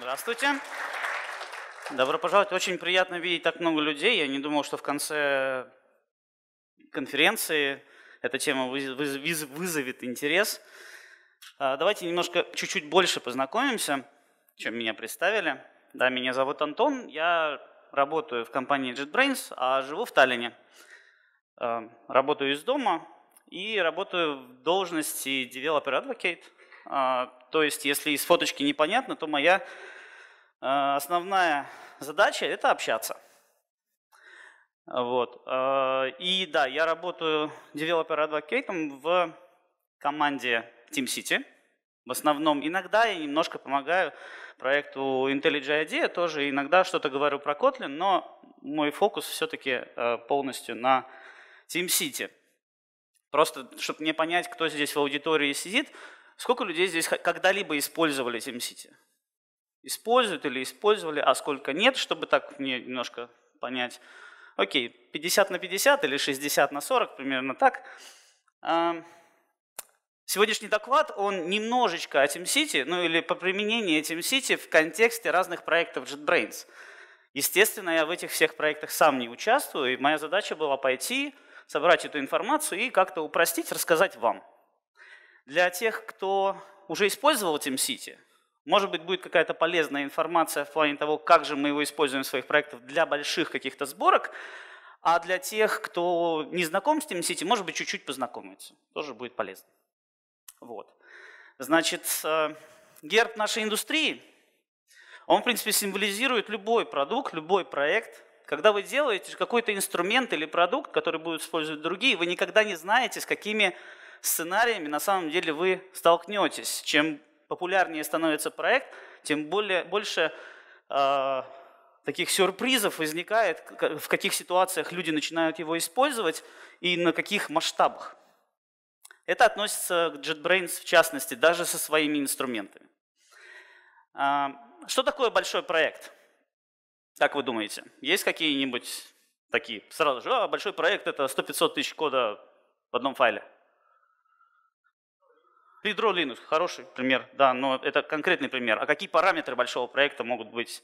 Здравствуйте. Добро пожаловать. Очень приятно видеть так много людей. Я не думал, что в конце конференции эта тема вызовет интерес. А, давайте немножко чуть-чуть больше познакомимся, чем меня представили. Да, меня зовут Антон, я работаю в компании JetBrains, а живу в Таллине. А, работаю из дома и работаю в должности Developer Advocate. А, то есть, если из фоточки непонятно, то моя Э, основная задача – это общаться. Вот. Э, и да, я работаю девелопер-адвокейтом в команде Team City. В основном иногда я немножко помогаю проекту IntelliJ IDEA тоже, иногда что-то говорю про Kotlin, но мой фокус все-таки э, полностью на Team City. Просто, чтобы не понять, кто здесь в аудитории сидит, сколько людей здесь когда-либо использовали Team City? используют или использовали, а сколько нет, чтобы так мне немножко понять. Окей, 50 на 50 или 60 на 40, примерно так. А, сегодняшний доклад, он немножечко о TeamCity, ну или по применению TeamCity в контексте разных проектов JetBrains. Естественно, я в этих всех проектах сам не участвую, и моя задача была пойти, собрать эту информацию и как-то упростить, рассказать вам. Для тех, кто уже использовал TeamCity, может быть, будет какая-то полезная информация в плане того, как же мы его используем в своих проектах для больших каких-то сборок, а для тех, кто не знаком с TeamCity, может быть, чуть-чуть познакомиться. Тоже будет полезно. Вот. Значит, э, герб нашей индустрии, он, в принципе, символизирует любой продукт, любой проект. Когда вы делаете какой-то инструмент или продукт, который будут использовать другие, вы никогда не знаете, с какими сценариями на самом деле вы столкнетесь. Чем популярнее становится проект, тем более, больше э, таких сюрпризов возникает, в каких ситуациях люди начинают его использовать и на каких масштабах. Это относится к JetBrains в частности, даже со своими инструментами. Э, что такое большой проект? Как вы думаете, есть какие-нибудь такие сразу же, а, большой проект это 100-500 тысяч кода в одном файле? Ядро Linux хороший пример, да, но это конкретный пример. А какие параметры большого проекта могут быть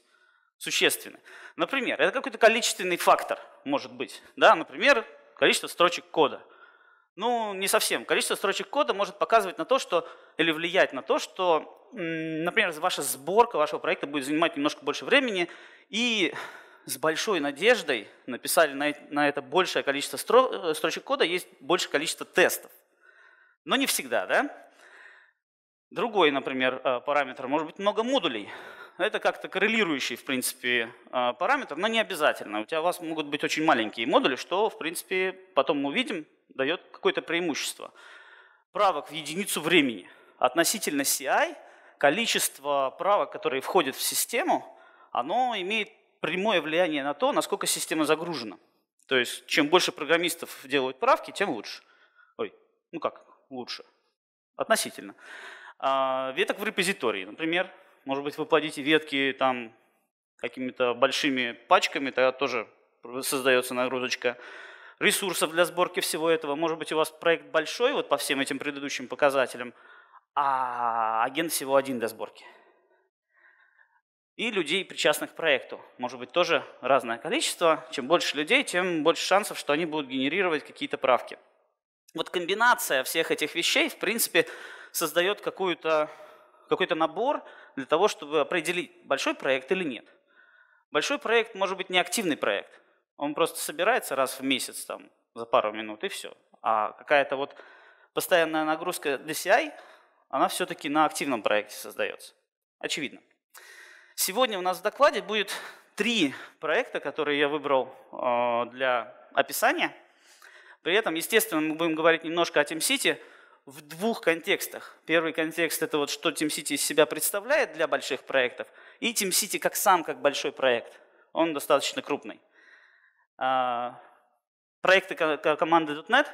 существенны? Например, это какой-то количественный фактор может быть. Да? Например, количество строчек кода. Ну, не совсем. Количество строчек кода может показывать на то, что, или влиять на то, что, например, ваша сборка вашего проекта будет занимать немножко больше времени, и с большой надеждой написали на, на это большее количество э, строчек кода, есть большее количество тестов. Но не всегда, да? Другой, например, э, параметр может быть много модулей. Это как-то коррелирующий, в принципе, э, параметр, но не обязательно. У тебя у вас могут быть очень маленькие модули, что, в принципе, потом мы увидим, дает какое-то преимущество. Правок в единицу времени. Относительно CI количество правок, которые входят в систему, оно имеет прямое влияние на то, насколько система загружена. То есть, чем больше программистов делают правки, тем лучше. Ой, ну как лучше? Относительно. А, веток в репозитории. Например, может быть, вы плодите ветки там какими-то большими пачками, тогда тоже создается нагрузочка ресурсов для сборки всего этого. Может быть, у вас проект большой вот по всем этим предыдущим показателям, а агент всего один для сборки. И людей, причастных к проекту. Может быть, тоже разное количество. Чем больше людей, тем больше шансов, что они будут генерировать какие-то правки. Вот комбинация всех этих вещей, в принципе, создает какой-то какой -то набор для того, чтобы определить, большой проект или нет. Большой проект может быть не активный проект. Он просто собирается раз в месяц, там, за пару минут, и все. А какая-то вот постоянная нагрузка DCI, она все-таки на активном проекте создается. Очевидно. Сегодня у нас в докладе будет три проекта, которые я выбрал э, для описания – при этом, естественно, мы будем говорить немножко о TeamCity в двух контекстах. Первый контекст – это вот что TeamCity из себя представляет для больших проектов, и TeamCity как сам, как большой проект. Он достаточно крупный. А, проекты команды .NET,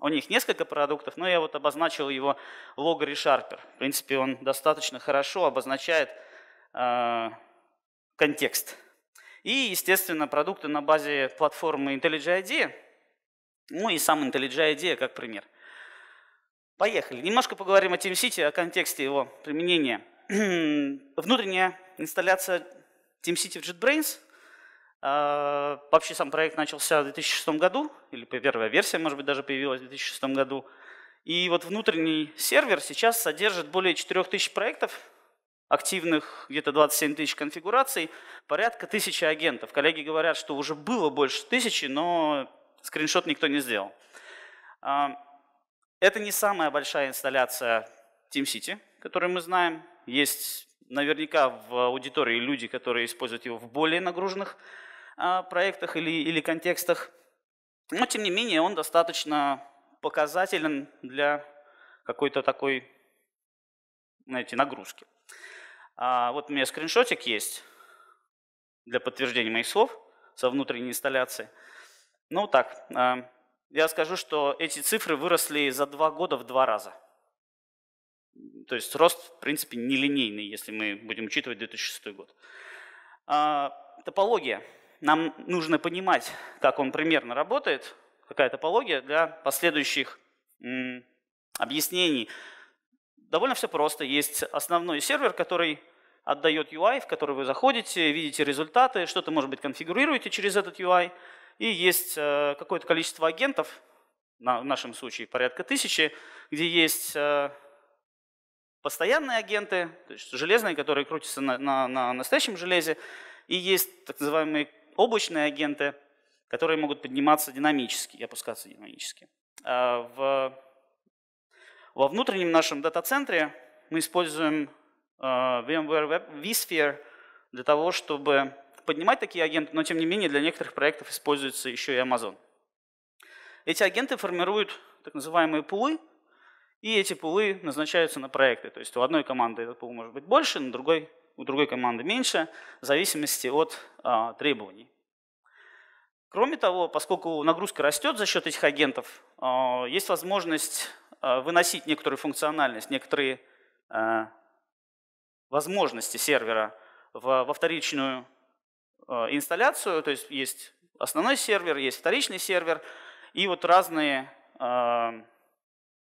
у них несколько продуктов, но я вот обозначил его лого ReSharper. В принципе, он достаточно хорошо обозначает а, контекст. И, естественно, продукты на базе платформы IntelliJ IDEA – ну и сам IntelliJ идея, как пример. Поехали. Немножко поговорим о Team City, о контексте его применения. Внутренняя инсталляция Team City в JetBrains. А, вообще сам проект начался в 2006 году, или первая версия, может быть, даже появилась в 2006 году. И вот внутренний сервер сейчас содержит более 4000 проектов, активных где-то 27 тысяч конфигураций, порядка тысячи агентов. Коллеги говорят, что уже было больше тысячи, но скриншот никто не сделал. А, это не самая большая инсталляция TeamCity, которую мы знаем. Есть наверняка в аудитории люди, которые используют его в более нагруженных а, проектах или, или контекстах. Но, тем не менее, он достаточно показателен для какой-то такой, знаете, нагрузки. А вот у меня скриншотик есть для подтверждения моих слов со внутренней инсталляции – ну так, эм, я скажу, что эти цифры выросли за два года в два раза. То есть рост, в принципе, нелинейный, если мы будем учитывать 2006 год. А, топология. Нам нужно понимать, как он примерно работает, какая топология для последующих объяснений. Довольно все просто. Есть основной сервер, который отдает UI, в который вы заходите, видите результаты, что-то, может быть, конфигурируете через этот UI – и есть э, какое-то количество агентов, в нашем случае порядка тысячи, где есть э, постоянные агенты, то есть железные, которые крутятся на, на, на настоящем железе, и есть так называемые облачные агенты, которые могут подниматься динамически и опускаться динамически. А в, во внутреннем нашем дата-центре мы используем э, VMware vSphere для того, чтобы поднимать такие агенты, но тем не менее для некоторых проектов используется еще и Amazon. Эти агенты формируют так называемые пулы, и эти пулы назначаются на проекты. То есть у одной команды этот пул может быть больше, у другой, у другой команды меньше, в зависимости от а, требований. Кроме того, поскольку нагрузка растет за счет этих агентов, а, есть возможность а, выносить некоторую функциональность, некоторые а, возможности сервера в во вторичную Э, инсталляцию, то есть есть основной сервер, есть вторичный сервер, и вот разные, э,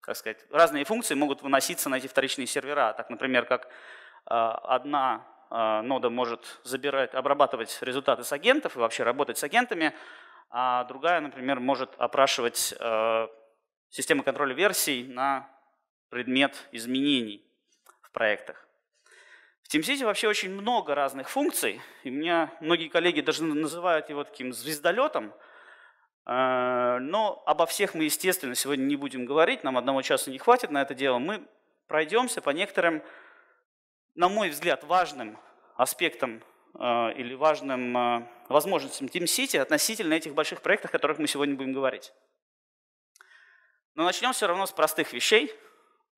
как сказать, разные функции могут выноситься на эти вторичные сервера. Так, например, как э, одна нода может забирать, обрабатывать результаты с агентов и вообще работать с агентами, а другая, например, может опрашивать системы контроля версий на предмет изменений в проектах. В TeamCity вообще очень много разных функций, и меня многие коллеги даже называют его таким звездолетом, э, но обо всех мы, естественно, сегодня не будем говорить, нам одного часа не хватит на это дело. Мы пройдемся по некоторым, на мой взгляд, важным аспектам э, или важным э, возможностям Team относительно этих больших проектов, о которых мы сегодня будем говорить. Но начнем все равно с простых вещей –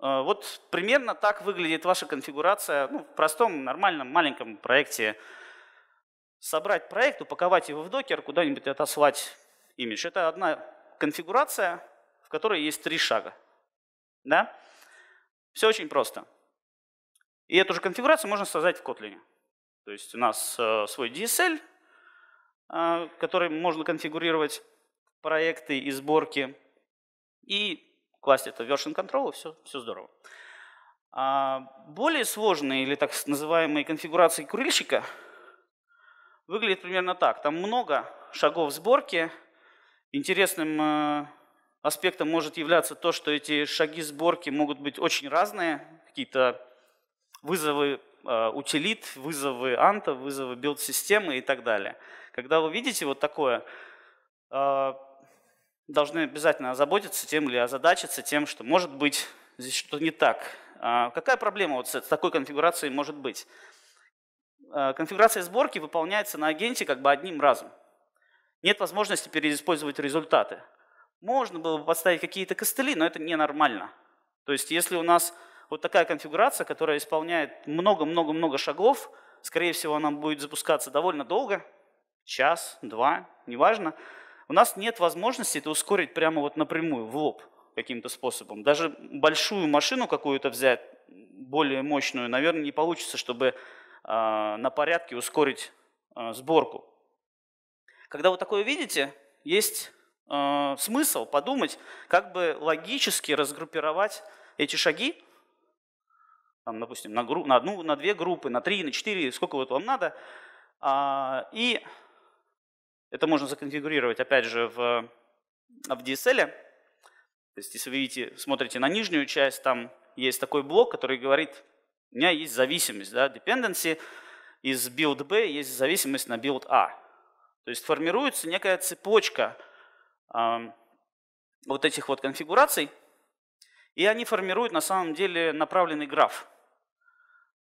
Э, вот примерно так выглядит ваша конфигурация ну, в простом, нормальном, маленьком проекте. Собрать проект, упаковать его в докер, куда-нибудь отослать имидж. Это одна конфигурация, в которой есть три шага. Да? Все очень просто. И эту же конфигурацию можно создать в Kotlin. То есть у нас э, свой DSL, э, который можно конфигурировать проекты и сборки. И класть это version control, и все, все здорово. А более сложные или так называемые конфигурации курильщика выглядят примерно так. Там много шагов сборки. Интересным э, аспектом может являться то, что эти шаги сборки могут быть очень разные. Какие-то вызовы э, утилит, вызовы анта, вызовы билд-системы и так далее. Когда вы видите вот такое, э, должны обязательно озаботиться тем или озадачиться тем, что может быть здесь что-то не так. А какая проблема вот с такой конфигурацией может быть? А конфигурация сборки выполняется на агенте как бы одним разом. Нет возможности переиспользовать результаты. Можно было бы подставить какие-то костыли, но это ненормально. То есть если у нас вот такая конфигурация, которая исполняет много-много-много шагов, скорее всего, она будет запускаться довольно долго, час, два, неважно, у нас нет возможности это ускорить прямо вот напрямую, в лоб каким-то способом. Даже большую машину какую-то взять, более мощную, наверное, не получится, чтобы э, на порядке ускорить э, сборку. Когда вы такое видите, есть э, смысл подумать, как бы логически разгруппировать эти шаги, там, допустим, на, гру- на одну, на две группы, на три, на четыре, сколько вот вам надо, э, и это можно законфигурировать, опять же, в, а, в DSL. То есть, если вы видите, смотрите на нижнюю часть, там есть такой блок, который говорит, у меня есть зависимость, да, dependency, из build B есть зависимость на build A. То есть формируется некая цепочка э, вот этих вот конфигураций, и они формируют на самом деле направленный граф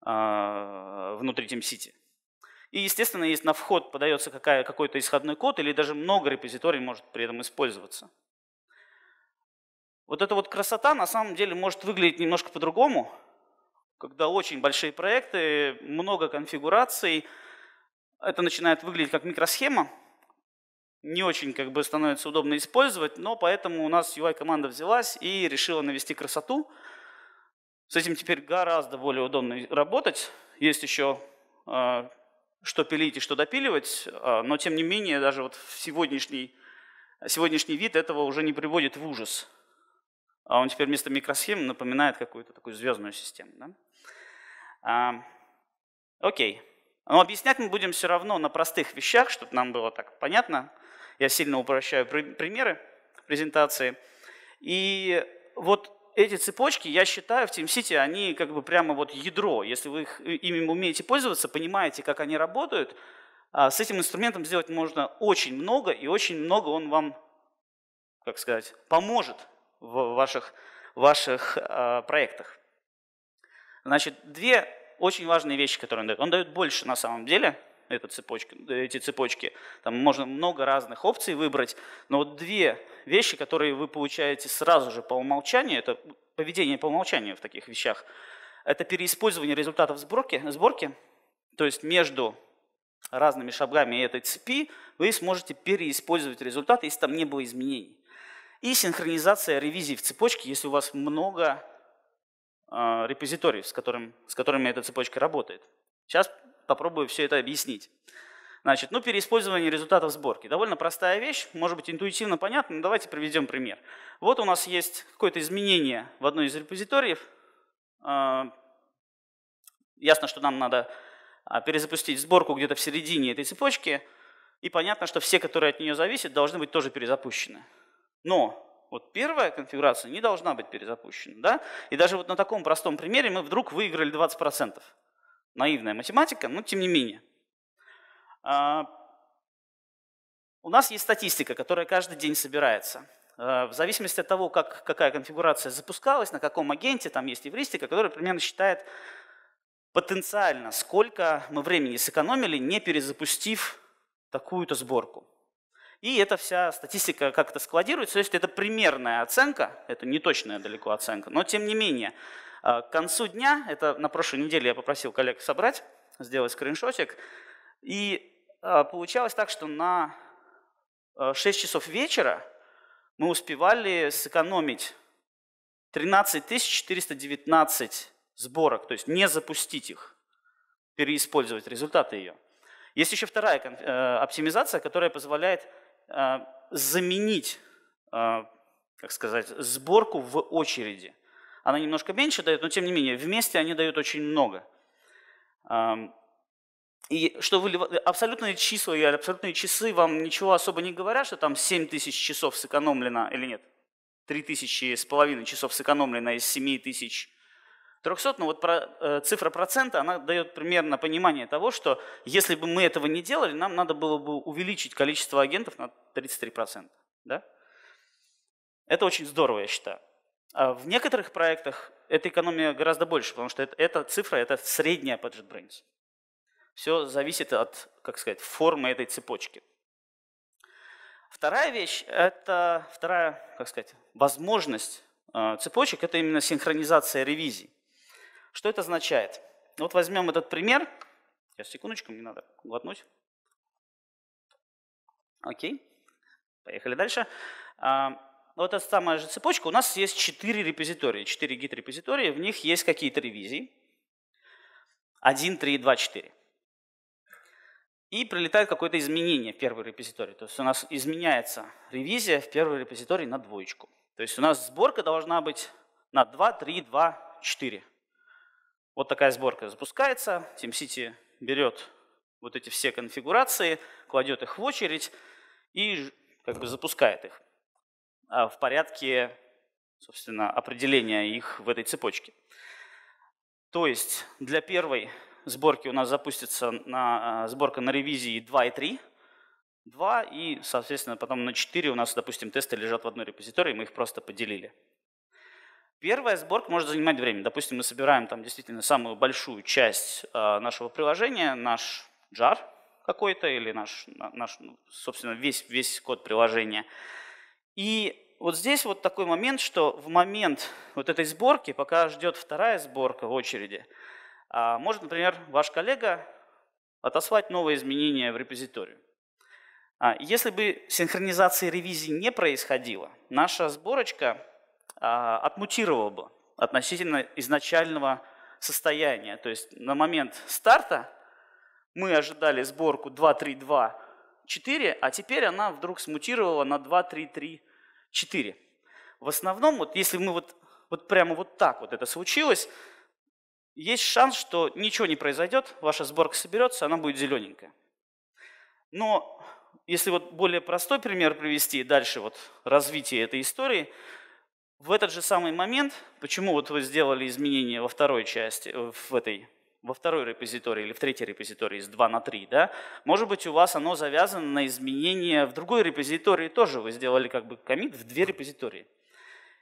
э, внутри TeamCity. И, естественно, есть на вход подается какая какой-то исходной код или даже много репозиторий может при этом использоваться. Вот эта вот красота на самом деле может выглядеть немножко по-другому, когда очень большие проекты, много конфигураций, это начинает выглядеть как микросхема, не очень как бы становится удобно использовать, но поэтому у нас UI-команда взялась и решила навести красоту. С этим теперь гораздо более удобно работать. Есть еще а, что пилить и что допиливать, а, но тем не менее даже вот в сегодняшний, сегодняшний вид этого уже не приводит в ужас. А он теперь вместо микросхем напоминает какую-то такую звездную систему. Да? А, окей. Но объяснять мы будем все равно на простых вещах, чтобы нам было так понятно. Я сильно упрощаю примеры презентации. И вот эти цепочки, я считаю, в TeamCity, они как бы прямо вот ядро. Если вы их, э, ими умеете пользоваться, понимаете, как они работают, а с этим инструментом сделать можно очень много, и очень много он вам, как сказать, поможет в ваших, ваших э, проектах. Значит, две очень важные вещи, которые он дает. Он дает больше на самом деле – эту цепочку, эти цепочки. Там можно много разных опций выбрать, но вот две вещи, которые вы получаете сразу же по умолчанию, это поведение по умолчанию в таких вещах, это переиспользование результатов сборки, сборки то есть между разными шагами этой цепи вы сможете переиспользовать результаты, если там не было изменений. И синхронизация ревизий в цепочке, если у вас много э, репозиториев, с, которым, с которыми эта цепочка работает. Сейчас попробую все это объяснить. Значит, ну, переиспользование результатов сборки. Довольно простая вещь, может быть, интуитивно понятна, но давайте приведем пример. Вот у нас есть какое-то изменение в одной из репозиториев. А, ясно, что нам надо а, перезапустить сборку где-то в середине этой цепочки, и понятно, что все, которые от нее зависят, должны быть тоже перезапущены. Но вот первая конфигурация не должна быть перезапущена. Да? И даже вот на таком простом примере мы вдруг выиграли 20% наивная математика, но тем не менее. А, у нас есть статистика, которая каждый день собирается. А, в зависимости от того, как, какая конфигурация запускалась, на каком агенте, там есть эвристика, которая примерно считает потенциально, сколько мы времени сэкономили, не перезапустив такую-то сборку. И эта вся статистика как-то складируется, то есть это примерная оценка, это не точная далеко оценка, но тем не менее, Э, к концу дня, это на прошлой неделе я попросил коллег собрать, сделать скриншотик, и э, получалось так, что на 6 э, часов вечера мы успевали сэкономить 13 419 сборок, то есть не запустить их, переиспользовать результаты ее. Есть еще вторая оптимизация, которая позволяет заменить, как сказать, сборку в очереди. Она немножко меньше дает, но тем не менее, вместе они дают очень много. И что вы, абсолютные числа и абсолютные часы вам ничего особо не говорят, что там 7 тысяч часов сэкономлено или нет? 3 тысячи с половиной часов сэкономлено из 7 тысяч 300, но вот про, э, цифра процента, она дает примерно понимание того, что если бы мы этого не делали, нам надо было бы увеличить количество агентов на 33%. Да? Это очень здорово, я считаю. А в некоторых проектах эта экономия гораздо больше, потому что это, эта цифра – это средняя по JetBrains. Все зависит от, как сказать, формы этой цепочки. Вторая вещь – это вторая, как сказать, возможность а, цепочек – это именно синхронизация ревизий. Что это означает? Ну, вот возьмем этот пример. Сейчас, секундочку, мне надо глотнуть. Окей, поехали Дальше. А, вот эта самая же цепочка, у нас есть 4 репозитории, 4 git репозитории в них есть какие-то ревизии. 1, 3, 2, 4. И прилетает какое-то изменение в первый репозиторий. То есть у нас изменяется ревизия в первый репозиторий на двоечку. То есть у нас сборка должна быть на 2, 3, 2, 4. Вот такая сборка запускается. TeamCity берет вот эти все конфигурации, кладет их в очередь и как бы запускает их. А, в порядке, собственно, определения их в этой цепочке. То есть для первой сборки у нас запустится на, а, сборка на ревизии 2 и 3, 2 и, соответственно, потом на 4 у нас, допустим, тесты лежат в одной репозитории, мы их просто поделили. Первая сборка может занимать время. Допустим, мы собираем там действительно самую большую часть а, нашего приложения, наш jar какой-то или наш, наш ну, собственно, весь, весь код приложения – и вот здесь вот такой момент, что в момент вот этой сборки, пока ждет вторая сборка в очереди, а, может, например, ваш коллега отослать новые изменения в репозиторию. А, если бы синхронизации ревизий не происходило, наша сборочка а, отмутировала бы относительно изначального состояния. То есть на момент старта мы ожидали сборку 2.3.2 4, а теперь она вдруг смутировала на 2, 3, 3, 4. В основном, вот если мы вот, вот прямо вот так вот это случилось, есть шанс, что ничего не произойдет, ваша сборка соберется, она будет зелененькая. Но если вот более простой пример привести, дальше вот развитие этой истории, в этот же самый момент, почему вот вы сделали изменения во второй части, э, в этой во второй репозитории или в третьей репозитории с 2 на 3, да, может быть, у вас оно завязано на изменение в другой репозитории тоже. Вы сделали как бы комит в две репозитории.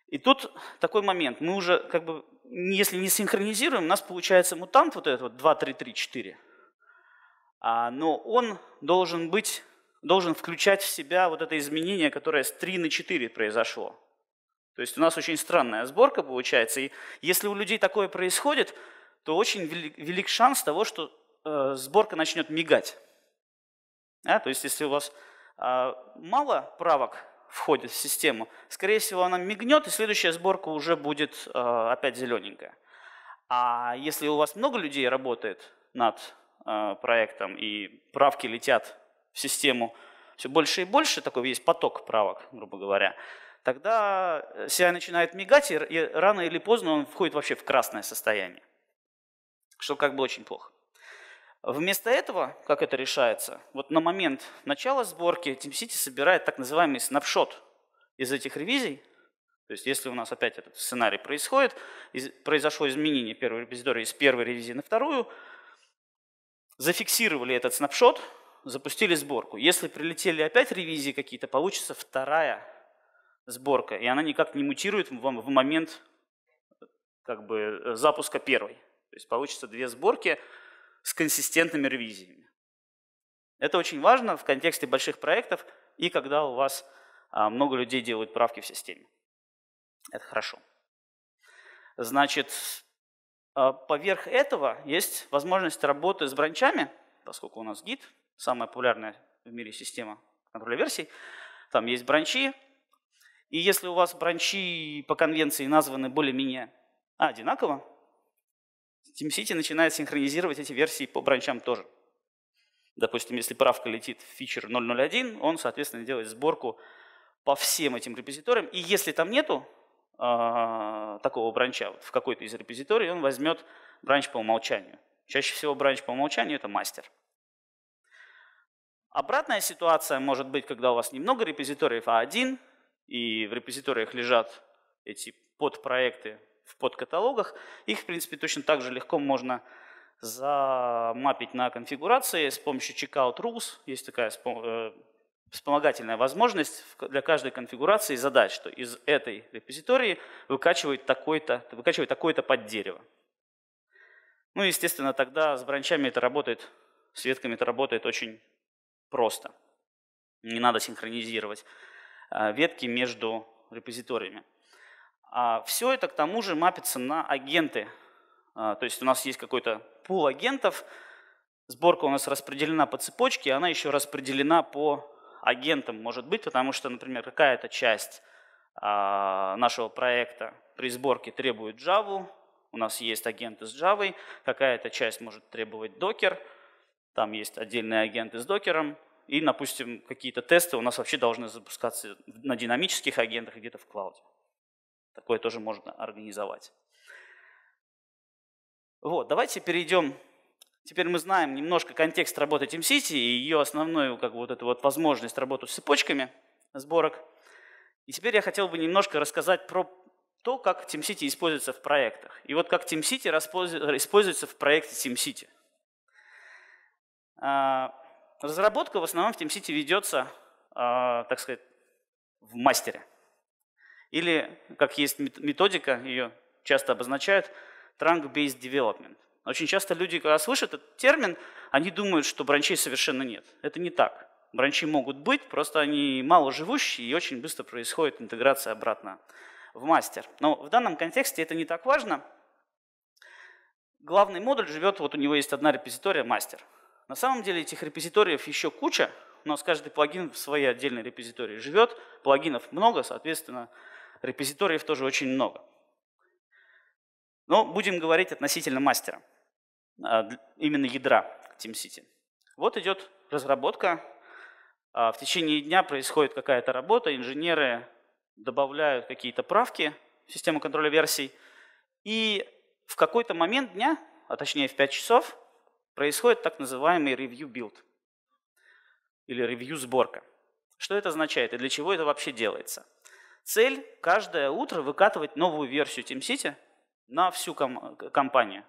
И тут такой момент. Мы уже как бы, если не синхронизируем, у нас получается мутант вот этот вот 2, 3, 3, 4. А, но он должен быть, должен включать в себя вот это изменение, которое с 3 на 4 произошло. То есть у нас очень странная сборка получается. И если у людей такое происходит, то очень велик, велик шанс того, что э, сборка начнет мигать. Да? То есть если у вас э, мало правок входит в систему, скорее всего она мигнет, и следующая сборка уже будет э, опять зелененькая. А если у вас много людей работает над э, проектом и правки летят в систему все больше и больше, такой есть поток правок, грубо говоря, тогда CI э, начинает мигать, и рано или поздно он входит вообще в красное состояние что как бы очень плохо. Вместо этого, как это решается, вот на момент начала сборки TeamCity собирает так называемый снапшот из этих ревизий. То есть если у нас опять этот сценарий происходит, из, произошло изменение первой репозитория из первой ревизии на вторую, зафиксировали этот снапшот, запустили сборку. Если прилетели опять ревизии какие-то, получится вторая сборка, и она никак не мутирует вам в момент э, как бы, э, запуска первой. То есть получится две сборки с консистентными ревизиями. Это очень важно в контексте больших проектов и когда у вас а, много людей делают правки в системе. Это хорошо. Значит, а, поверх этого есть возможность работы с бранчами, поскольку у нас гид, самая популярная в мире система контроля версий, там есть бранчи, и если у вас бранчи по конвенции названы более-менее одинаково, TeamCity начинает синхронизировать эти версии по бранчам тоже. Допустим, если правка летит в фичер 0.0.1, он, соответственно, делает сборку по всем этим репозиториям. И если там нету э, такого бранча вот, в какой-то из репозиторий, он возьмет бранч по умолчанию. Чаще всего бранч по умолчанию – это мастер. Обратная ситуация может быть, когда у вас немного репозиториев, а один, и в репозиториях лежат эти подпроекты в подкаталогах. Их, в принципе, точно так же легко можно замапить на конфигурации с помощью checkout rules. Есть такая э, вспомогательная возможность для каждой конфигурации задать, что из этой репозитории выкачивает такой-то выкачивает такое то под дерево. Ну естественно, тогда с бранчами это работает, с ветками это работает очень просто. Не надо синхронизировать э, ветки между репозиториями. А Все это к тому же мапится на агенты. А, то есть у нас есть какой-то пул агентов, сборка у нас распределена по цепочке, она еще распределена по агентам, может быть, потому что, например, какая-то часть а, нашего проекта при сборке требует Java, у нас есть агенты с Java, какая-то часть может требовать Docker, там есть отдельные агенты с докером, и, допустим, какие-то тесты у нас вообще должны запускаться на динамических агентах где-то в клауде. Такое тоже можно организовать. Вот, давайте перейдем. Теперь мы знаем немножко контекст работы Team City и ее основную как вот эту вот возможность работы с цепочками сборок. И теперь я хотел бы немножко рассказать про то, как Team City используется в проектах. И вот как Team City используется в проекте Team City. А, разработка в основном в Team City ведется, а, так сказать, в мастере. Или, как есть методика, ее часто обозначают, trunk-based development. Очень часто люди, когда слышат этот термин, они думают, что бранчей совершенно нет. Это не так. Бранчи могут быть, просто они мало живущие, и очень быстро происходит интеграция обратно в мастер. Но в данном контексте это не так важно. Главный модуль живет, вот у него есть одна репозитория мастер. На самом деле этих репозиториев еще куча, У нас каждый плагин в своей отдельной репозитории живет. Плагинов много, соответственно, Репозиториев тоже очень много. Но будем говорить относительно мастера, а, именно ядра TeamCity. Вот идет разработка. А, в течение дня происходит какая-то работа, инженеры добавляют какие-то правки в систему контроля версий. И в какой-то момент дня, а точнее в 5 часов, происходит так называемый review build или review сборка. Что это означает и для чего это вообще делается? Цель каждое утро выкатывать новую версию TeamCity на всю ком- компанию.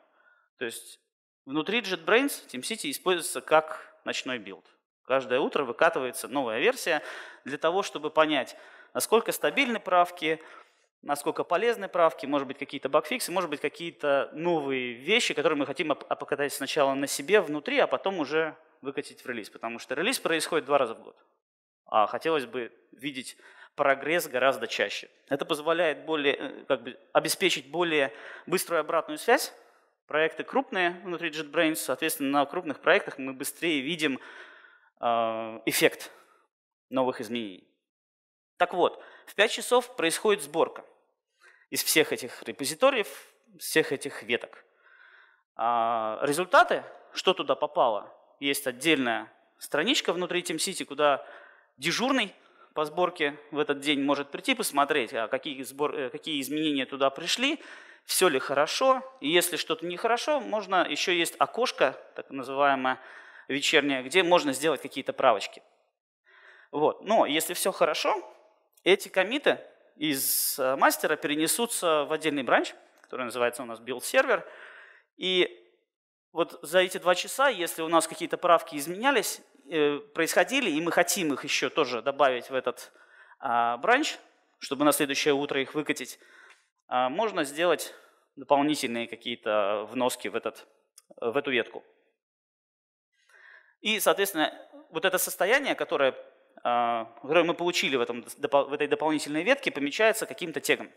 То есть внутри JetBrains TeamCity используется как ночной билд. Каждое утро выкатывается новая версия для того, чтобы понять, насколько стабильны правки, насколько полезны правки, может быть, какие-то багфиксы, может быть, какие-то новые вещи, которые мы хотим покатать сначала на себе внутри, а потом уже выкатить в релиз, потому что релиз происходит два раза в год. А хотелось бы видеть прогресс гораздо чаще. Это позволяет более, э, как бы, обеспечить более быструю обратную связь. Проекты крупные внутри JetBrains, соответственно, на крупных проектах мы быстрее видим э, эффект новых изменений. Так вот, в 5 часов происходит сборка из всех этих репозиториев, всех этих веток. А результаты, что туда попало, есть отдельная страничка внутри TeamCity, куда дежурный по сборке в этот день может прийти, посмотреть, а какие, сбор, э, какие изменения туда пришли, все ли хорошо. И если что-то нехорошо, можно, еще есть окошко, так называемое вечернее, где можно сделать какие-то правочки. Вот. Но если все хорошо, эти комиты из э, мастера перенесутся в отдельный бранч, который называется у нас build-сервер. И вот за эти два часа, если у нас какие-то правки изменялись, Э, происходили, и мы хотим их еще тоже добавить в этот а, бранч, чтобы на следующее утро их выкатить, а, можно сделать дополнительные какие-то вноски в, этот, в эту ветку. И, соответственно, вот это состояние, которое, а, которое мы получили в, этом, в этой дополнительной ветке, помечается каким-то тегом.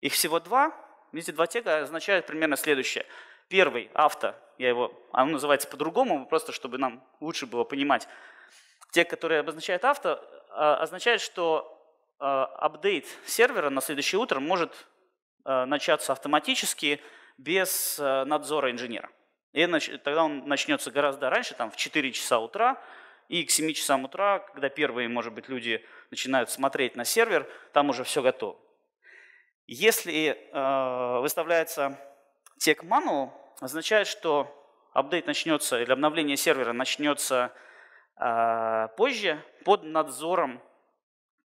Их всего два. Эти два тега означают примерно следующее – Первый, авто, я его, а он называется по-другому, просто чтобы нам лучше было понимать. Те, которые обозначают авто, а, означает, что а, апдейт сервера на следующее утро может начаться автоматически без надзора инженера. И тогда он начнется гораздо раньше, там в 4 часа утра, и к 7 часам утра, когда первые, может быть, люди начинают смотреть на сервер, там уже все готово. Если э, выставляется Текману означает, что апдейт начнется или обновление сервера начнется э, позже под надзором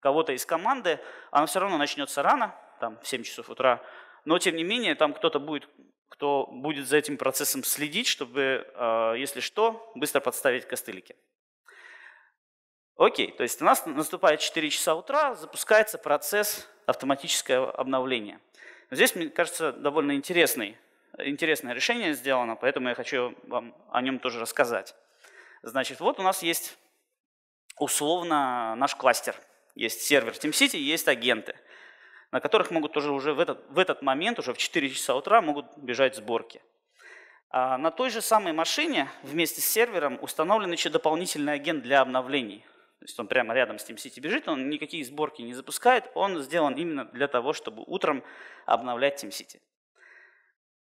кого-то из команды. Оно все равно начнется рано, там в 7 часов утра, но тем не менее там кто-то будет, кто будет за этим процессом следить, чтобы, э, если что, быстро подставить костылики. Окей, то есть у нас наступает 4 часа утра, запускается процесс автоматического обновления. Здесь, мне кажется, довольно интересный интересное решение сделано, поэтому я хочу вам о нем тоже рассказать. Значит, вот у нас есть условно наш кластер. Есть сервер TeamCity, есть агенты, на которых могут тоже уже в этот, в этот момент, уже в 4 часа утра могут бежать сборки. А на той же самой машине вместе с сервером установлен еще дополнительный агент для обновлений. То есть он прямо рядом с TeamCity бежит, он никакие сборки не запускает, он сделан именно для того, чтобы утром обновлять TeamCity.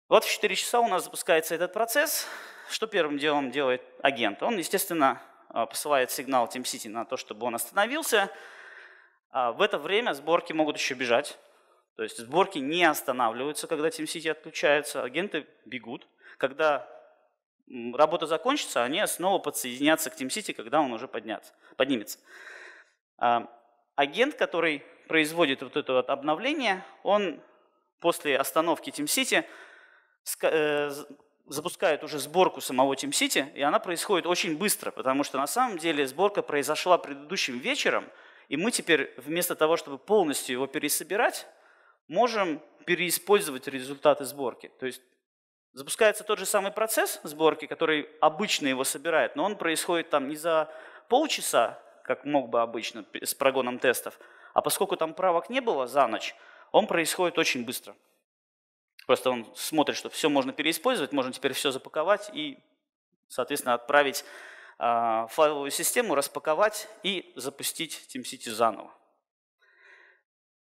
24 часа у нас запускается этот процесс. Что первым делом делает агент? Он, естественно, а, посылает сигнал TeamCity на то, чтобы он остановился. А, в это время сборки могут еще бежать. То есть сборки не останавливаются, когда TeamCity отключается, агенты бегут. Когда работа закончится, они снова подсоединятся к TeamCity, когда он уже поднят, поднимется. А, агент, который производит вот это вот обновление, он после остановки TeamCity Э, запускает уже сборку самого Team и она происходит очень быстро, потому что на самом деле сборка произошла предыдущим вечером, и мы теперь вместо того, чтобы полностью его пересобирать, можем переиспользовать результаты сборки. То есть запускается тот же самый процесс сборки, который обычно его собирает, но он происходит там не за полчаса, как мог бы обычно с прогоном тестов, а поскольку там правок не было за ночь, он происходит очень быстро. Просто он смотрит, что все можно переиспользовать, можно теперь все запаковать и, соответственно, отправить э, файловую систему, распаковать и запустить TeamCity заново.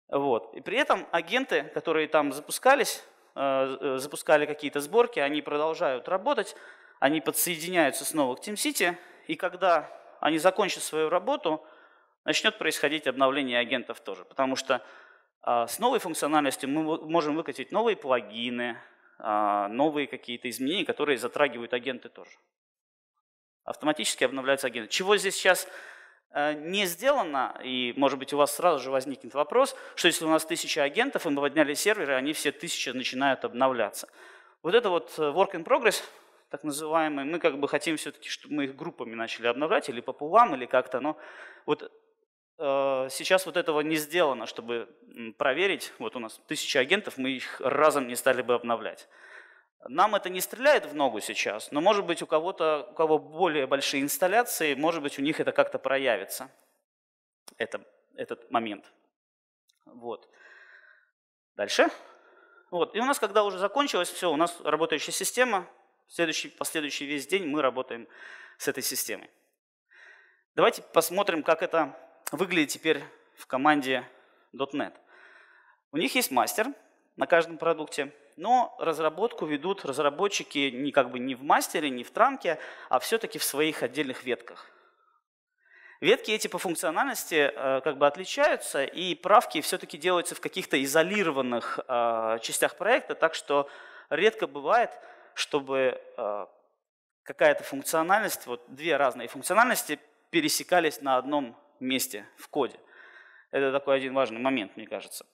Вот. И при этом агенты, которые там запускались, э, э, запускали какие-то сборки, они продолжают работать, они подсоединяются снова к TeamCity, и когда они закончат свою работу, начнет происходить обновление агентов тоже, потому что а, с новой функциональностью мы можем выкатить новые плагины, а, новые какие-то изменения, которые затрагивают агенты тоже. Автоматически обновляются агенты. Чего здесь сейчас э, не сделано, и, может быть, у вас сразу же возникнет вопрос, что если у нас тысяча агентов, и мы подняли серверы, они все тысячи начинают обновляться. Вот это вот э, work in progress, так называемый, мы как бы хотим все-таки, чтобы мы их группами начали обновлять, или по пулам, или как-то, но вот Э, сейчас вот этого не сделано, чтобы проверить. Вот у нас тысяча агентов, мы их разом не стали бы обновлять. Нам это не стреляет в ногу сейчас, но может быть у кого-то, у кого более большие инсталляции, может быть у них это как-то проявится, это, этот момент. Вот. Дальше. Вот. И у нас, когда уже закончилось все, у нас работающая система, следующий, последующий весь день мы работаем с этой системой. Давайте посмотрим, как это выглядит теперь в команде .NET. У них есть мастер на каждом продукте, но разработку ведут разработчики не как бы не в мастере, не в транке, а все-таки в своих отдельных ветках. Ветки эти по функциональности э, как бы отличаются, и правки все-таки делаются в каких-то изолированных э, частях проекта, так что редко бывает, чтобы э, какая-то функциональность, вот две разные функциональности пересекались на одном месте в коде. Это такой один важный момент, мне кажется.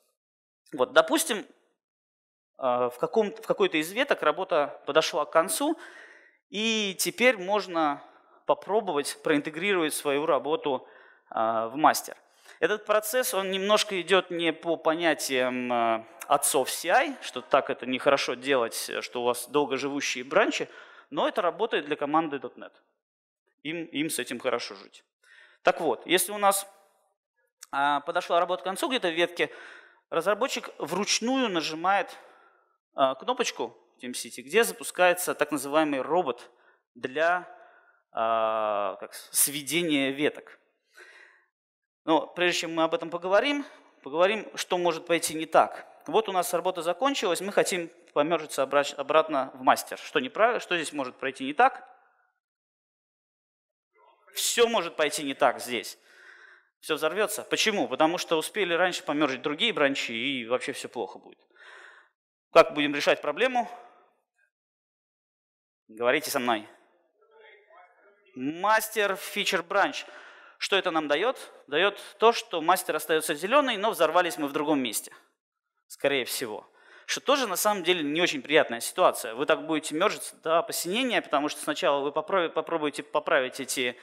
Вот, допустим, а, в, каком, в какой-то из веток работа подошла к концу, и теперь можно попробовать проинтегрировать свою работу а, в мастер. Этот процесс, он немножко идет не по понятиям а, отцов CI, что так это нехорошо делать, что у вас долгоживущие бранчи, но это работает для команды .NET. Им, им с этим хорошо жить. Так вот, если у нас а, подошла работа к концу где-то в ветке, разработчик вручную нажимает а, кнопочку в TeamCity, где запускается так называемый робот для а, как, сведения веток. Но прежде чем мы об этом поговорим, поговорим, что может пойти не так. Вот у нас работа закончилась, мы хотим помержиться обратно в мастер. Что, неправильно, что здесь может пройти не так? Все может пойти не так здесь. Все взорвется. Почему? Потому что успели раньше помержить другие бранчи, и вообще все плохо будет. Как будем решать проблему? Говорите со мной. Мастер фичер бранч. Что это нам дает? Дает то, что мастер остается зеленый, но взорвались мы в другом месте. Скорее всего. Что тоже на самом деле не очень приятная ситуация. Вы так будете мержиться до посинения, потому что сначала вы попробуете поправить эти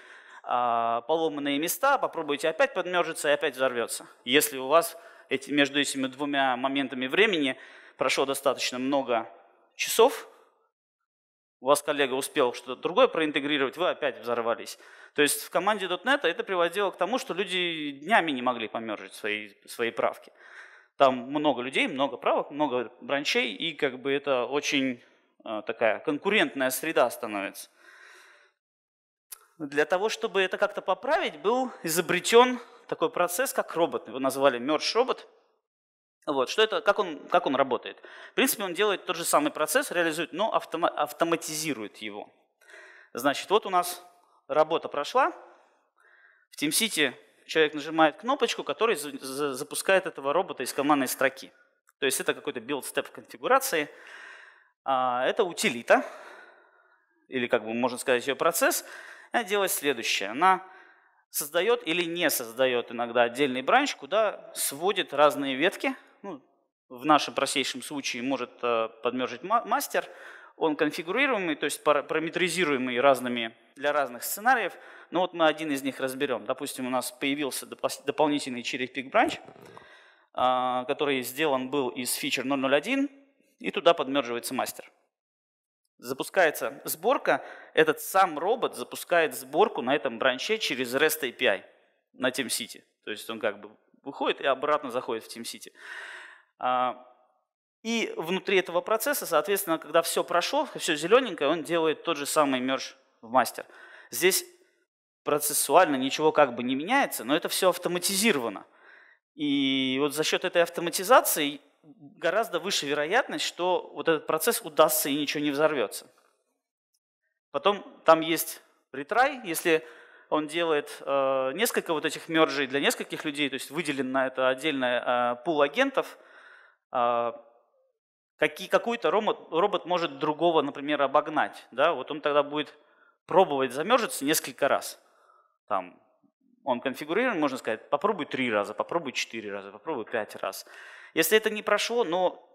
а, поломанные места, попробуйте опять подмержиться и опять взорвется. Если у вас эти, между этими двумя моментами времени прошло достаточно много часов, у вас коллега успел что-то другое проинтегрировать, вы опять взорвались. То есть в команде .NET а это приводило к тому, что люди днями не могли помержить свои, свои правки. Там много людей, много правок, много бранчей, и как бы это очень э, такая конкурентная среда становится для того, чтобы это как-то поправить, был изобретен такой процесс, как робот. Его назвали мерч робот. Вот, что это, как он, как он работает? В принципе, он делает тот же самый процесс, реализует, но автома автоматизирует его. Значит, вот у нас работа прошла. В TeamCity человек нажимает кнопочку, которая за запускает этого робота из командной строки. То есть это какой-то build-step конфигурации. А, это утилита, или как бы можно сказать ее процесс, она делает следующее. Она создает или не создает иногда отдельный бранч, куда сводит разные ветки. Ну, в нашем простейшем случае может э, подмержить мастер. Он конфигурируемый, то есть параметризируемый разными, для разных сценариев. Но вот мы один из них разберем. Допустим, у нас появился дополнительный черепик бранч, а, который сделан был из фичер 001, и туда подмерживается мастер запускается сборка, этот сам робот запускает сборку на этом бранче через REST API на TeamCity. То есть он как бы выходит и обратно заходит в TeamCity. А, и внутри этого процесса, соответственно, когда все прошло, все зелененькое, он делает тот же самый мерж в мастер. Здесь процессуально ничего как бы не меняется, но это все автоматизировано. И вот за счет этой автоматизации гораздо выше вероятность, что вот этот процесс удастся и ничего не взорвется. Потом там есть ретрай, если он делает э, несколько вот этих мерджей для нескольких людей, то есть выделен на это отдельный э, пул агентов, э, какие, какой-то робот, робот может другого, например, обогнать. Да? Вот он тогда будет пробовать замержиться несколько раз. Там он конфигурирован, можно сказать, попробуй три раза, попробуй четыре раза, попробуй пять раз. Если это не прошло, но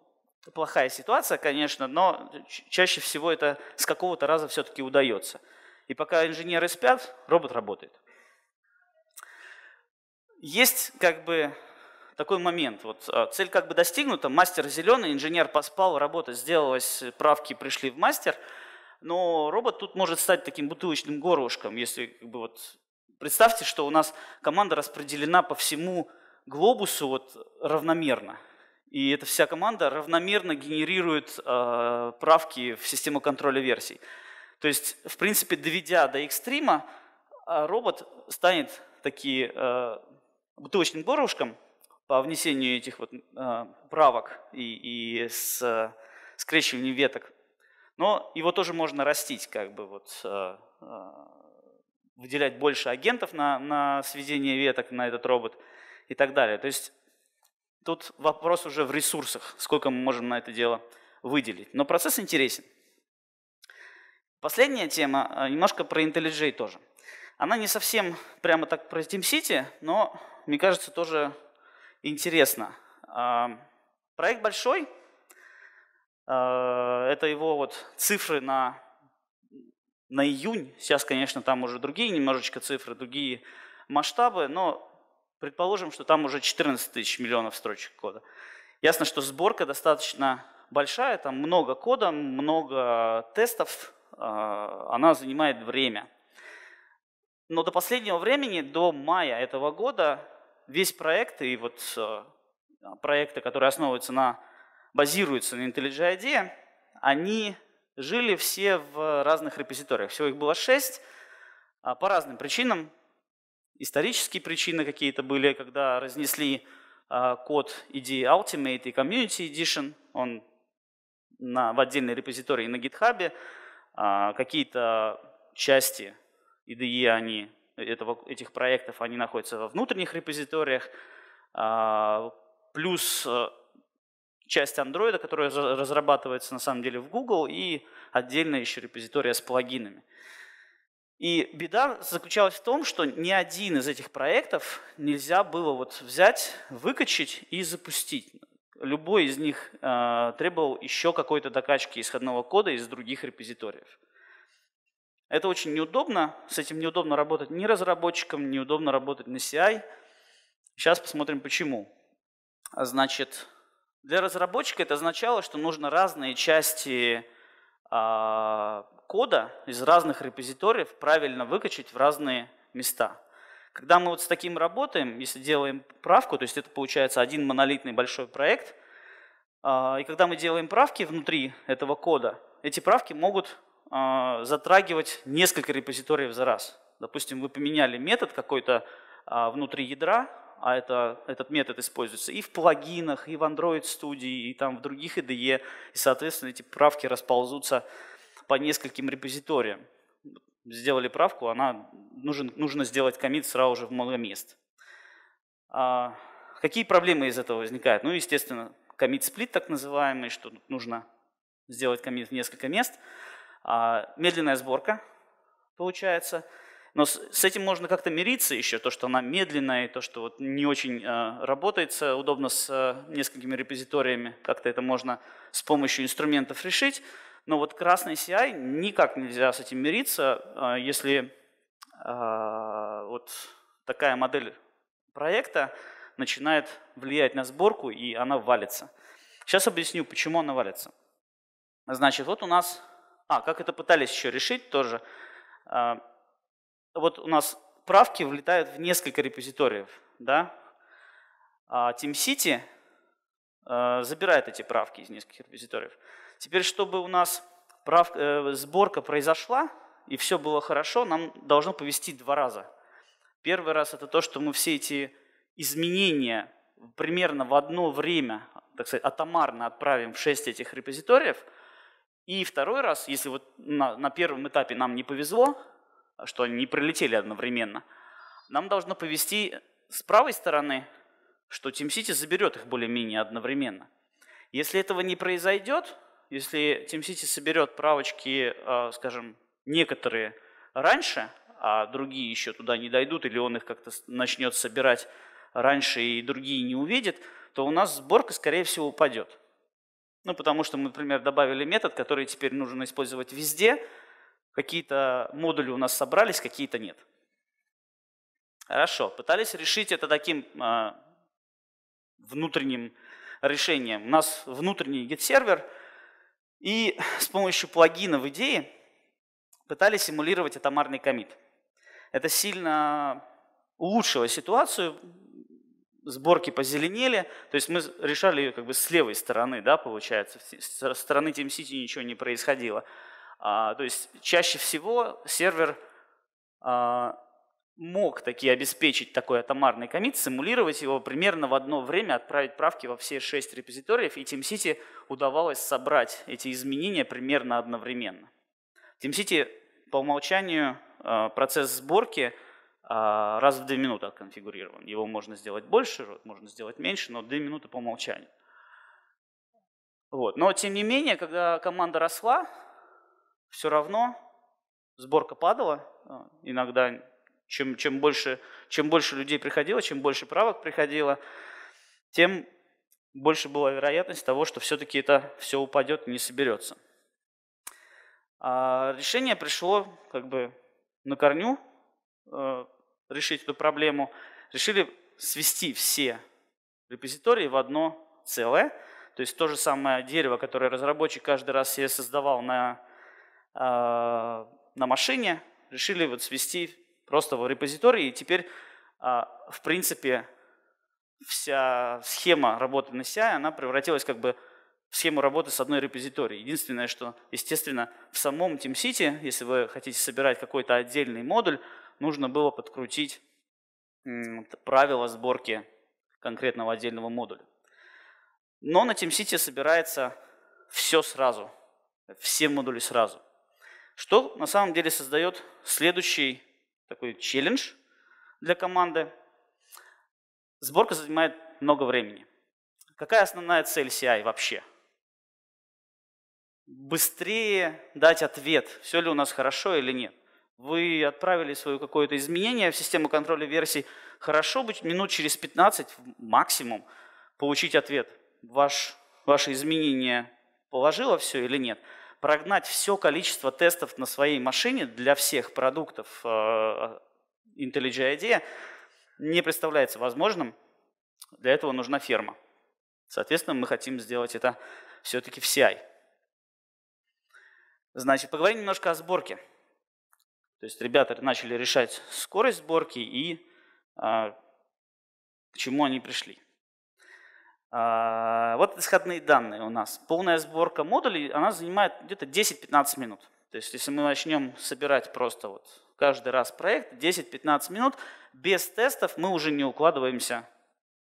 ну, плохая ситуация, конечно, но чаще всего это с какого-то раза все-таки удается. И пока инженеры спят, робот работает. Есть как бы такой момент. Вот а, цель как бы достигнута, мастер зеленый, инженер поспал, работа сделалась, правки пришли в мастер. Но робот тут может стать таким бутылочным горлышком, если как бы вот представьте, что у нас команда распределена по всему глобусу вот равномерно. И эта вся команда равномерно генерирует э, правки в систему контроля версий. То есть, в принципе, доведя до экстрима, а, робот станет таким э, а, бутылочным горошком по внесению этих вот э, правок и, и с э, скрещиванием веток. Но его тоже можно растить, как бы вот э, выделять больше агентов на, на сведение веток на этот робот и так далее. То есть тут вопрос уже в ресурсах, сколько мы можем на это дело выделить. Но процесс интересен. Последняя тема, а, немножко про IntelliJ тоже. Она не совсем прямо так про Steam City, но, мне кажется, тоже интересно. А, проект большой, а, это его вот цифры на, на июнь. Сейчас, конечно, там уже другие немножечко цифры, другие масштабы, но Предположим, что там уже 14 тысяч миллионов строчек кода. Ясно, что сборка достаточно большая, там много кода, много тестов, а, она занимает время. Но до последнего времени, до мая этого года, весь проект и вот а, проекты, которые основываются на, базируются на IntelliJ IDEA, они жили все в разных репозиториях. Всего их было шесть. А, по разным причинам исторические причины какие-то были, когда разнесли а, код идеи Ultimate и Community Edition, он на, в отдельной репозитории на GitHub, а, какие-то части IDE они, этого, этих проектов они находятся во внутренних репозиториях, а, плюс э, часть Android, которая разрабатывается на самом деле в Google, и отдельно еще репозитория с плагинами. И беда заключалась в том, что ни один из этих проектов нельзя было вот взять, выкачать и запустить. Любой из них э, требовал еще какой-то докачки исходного кода из других репозиториев. Это очень неудобно, с этим неудобно работать ни разработчикам, неудобно работать на CI. Сейчас посмотрим почему. Значит, для разработчика это означало, что нужно разные части а, кода из разных репозиториев правильно выкачать в разные места. Когда мы вот с таким работаем, если делаем правку, то есть это получается один монолитный большой проект, а, и когда мы делаем правки внутри этого кода, эти правки могут а, затрагивать несколько репозиториев за раз. Допустим, вы поменяли метод какой-то внутри ядра, а это, этот метод используется и в плагинах, и в Android Studio, и там в других IDE, и, соответственно, эти правки расползутся по нескольким репозиториям. Сделали правку, она нужен, нужно сделать комит сразу же в много мест. А, какие проблемы из этого возникают? Ну, естественно, комит-сплит так называемый, что нужно сделать комит в несколько мест. А, медленная сборка получается – но с, с этим можно как-то мириться еще, то, что она медленная, и то, что вот не очень э, работает удобно с э, несколькими репозиториями, как-то это можно с помощью инструментов решить. Но вот красный CI никак нельзя с этим мириться, э, если э, вот такая модель проекта начинает влиять на сборку, и она валится. Сейчас объясню, почему она валится. Значит, вот у нас... А, как это пытались еще решить тоже. Э, вот у нас правки влетают в несколько репозиториев, да? А TeamCity э, забирает эти правки из нескольких репозиториев. Теперь, чтобы у нас прав, э, сборка произошла и все было хорошо, нам должно повестить два раза. Первый раз это то, что мы все эти изменения примерно в одно время, так сказать, атомарно отправим в шесть этих репозиториев. И второй раз, если вот на, на первом этапе нам не повезло, что они не прилетели одновременно. Нам должно повести с правой стороны, что Team City заберет их более-менее одновременно. Если этого не произойдет, если Team City соберет правочки, э, скажем, некоторые раньше, а другие еще туда не дойдут, или он их как-то начнет собирать раньше и другие не увидят, то у нас сборка, скорее всего, упадет. Ну, потому что мы, например, добавили метод, который теперь нужно использовать везде, Какие-то модули у нас собрались, какие-то нет. Хорошо, пытались решить это таким э, внутренним решением. У нас внутренний Git сервер и с помощью плагина в идее пытались симулировать атомарный комит. Это сильно улучшило ситуацию, сборки позеленели, то есть мы решали ее как бы с левой стороны, да, получается, С стороны Team City ничего не происходило. А, то есть чаще всего сервер а, мог таки обеспечить такой атомарный комит, симулировать его примерно в одно время, отправить правки во все шесть репозиториев, и TeamCity удавалось собрать эти изменения примерно одновременно. TeamCity по умолчанию а, процесс сборки раз в две минуты отконфигурирован. Его можно сделать больше, можно сделать меньше, но две минуты по умолчанию. Вот. Но тем не менее, когда команда росла, все равно сборка падала. Э, иногда чем, чем, больше, чем больше людей приходило, чем больше правок приходило, тем больше была вероятность того, что все-таки это все упадет и не соберется. А решение пришло как бы на корню э, решить эту проблему. Решили свести все репозитории в одно целое. То есть то же самое дерево, которое разработчик каждый раз себе создавал на Э, на машине, решили вот свести просто в репозиторий, и теперь, э, в принципе, вся схема работы на CI, она превратилась как бы в схему работы с одной репозиторией. Единственное, что, естественно, в самом TeamCity, если вы хотите собирать какой-то отдельный модуль, нужно было подкрутить правила сборки конкретного отдельного модуля. Но на TeamCity собирается все сразу, все модули сразу. Что на самом деле создает следующий такой челлендж для команды. Сборка занимает много времени. Какая основная цель CI вообще? Быстрее дать ответ, все ли у нас хорошо или нет. Вы отправили свое какое-то изменение в систему контроля версий. Хорошо быть минут через 15 максимум получить ответ, ваш, ваше изменение положило все или нет прогнать все количество тестов на своей машине для всех продуктов э, IntelliJ IDEA не представляется возможным. Для этого нужна ферма. Соответственно, мы хотим сделать это все-таки в CI. Значит, поговорим немножко о сборке. То есть ребята начали решать скорость сборки и э, к чему они пришли. А, вот исходные данные у нас. Полная сборка модулей, она занимает где-то 10-15 минут. То есть если мы начнем собирать просто вот каждый раз проект, 10-15 минут, без тестов мы уже не укладываемся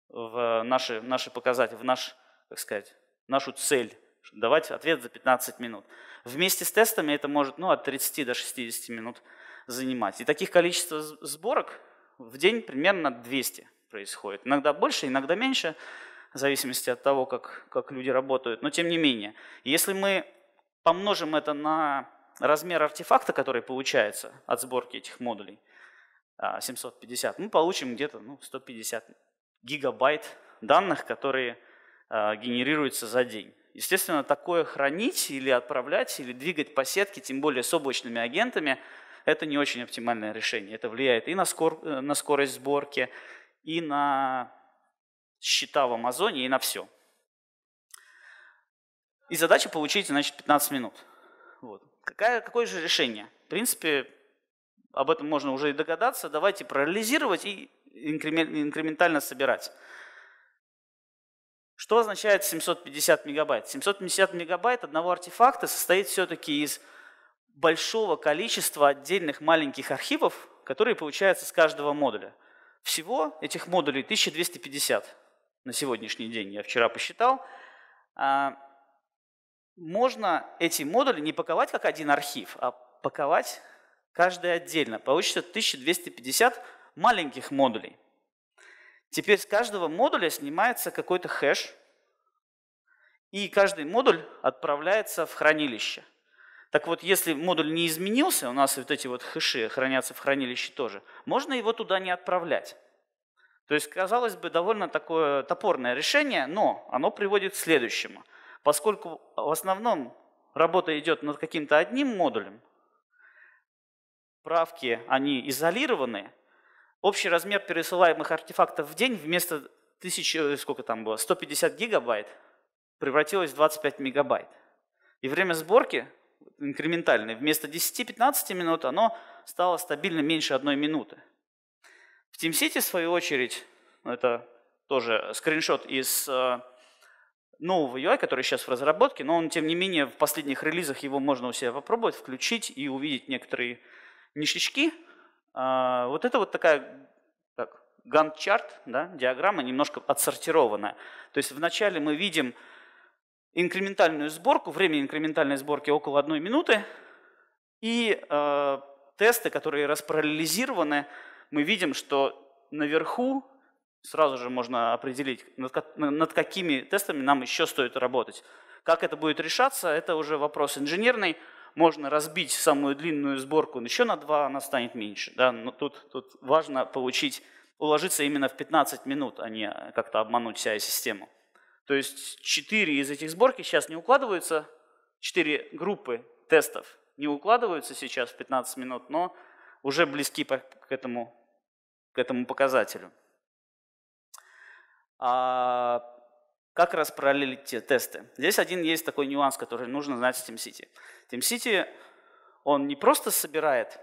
в наши, наши показатели, в наш, как сказать, нашу цель давать ответ за 15 минут. Вместе с тестами это может ну, от 30 до 60 минут занимать. И таких количество сборок в день примерно 200 происходит. Иногда больше, иногда меньше в зависимости от того, как, как люди работают. Но тем не менее, если мы помножим это на размер артефакта, который получается от сборки этих модулей, 750, а, мы получим где-то ну, 150 гигабайт данных, которые а, генерируются за день. Естественно, такое хранить или отправлять, или двигать по сетке, тем более с облачными агентами, это не очень оптимальное решение. Это влияет и на, скор э, на скорость сборки, и на счета в Амазоне и на все. И задача получить, значит, 15 минут. Вот. Какое, какое же решение? В принципе, об этом можно уже и догадаться. Давайте проанализировать и инкрементально собирать. Что означает 750 мегабайт? 750 мегабайт одного артефакта состоит все-таки из большого количества отдельных маленьких архивов, которые получаются с каждого модуля. Всего этих модулей 1250 на сегодняшний день, я вчера посчитал, а, можно эти модули не паковать как один архив, а паковать каждый отдельно. Получится 1250 маленьких модулей. Теперь с каждого модуля снимается какой-то хэш, и каждый модуль отправляется в хранилище. Так вот, если модуль не изменился, у нас вот эти вот хэши хранятся в хранилище тоже, можно его туда не отправлять. То есть, казалось бы, довольно такое топорное решение, но оно приводит к следующему. Поскольку в основном работа идет над каким-то одним модулем, правки, они изолированы, общий размер пересылаемых артефактов в день вместо тысячи, сколько там было, 150 гигабайт превратилось в 25 мегабайт. И время сборки инкрементальной вместо 10-15 минут оно стало стабильно меньше одной минуты. В TeamCity, в свою очередь, ну, это тоже скриншот из э, нового UI, который сейчас в разработке, но он, тем не менее, в последних релизах его можно у себя попробовать, включить и увидеть некоторые ништячки. А, вот это вот такая так, гант-чарт, да, диаграмма немножко отсортированная. То есть вначале мы видим инкрементальную сборку, время инкрементальной сборки около одной минуты, и э, тесты, которые распараллелизированы, мы видим, что наверху сразу же можно определить, над, над какими тестами нам еще стоит работать. Как это будет решаться, это уже вопрос инженерный. Можно разбить самую длинную сборку еще на два, она станет меньше. Да? Но тут, тут важно получить, уложиться именно в 15 минут, а не как-то обмануть вся систему. То есть 4 из этих сборки сейчас не укладываются, 4 группы тестов не укладываются сейчас в 15 минут, но уже близки к, этому, к этому показателю. А, как распараллелить те тесты? Здесь один есть такой нюанс, который нужно знать с TeamCity. TeamCity, он не просто собирает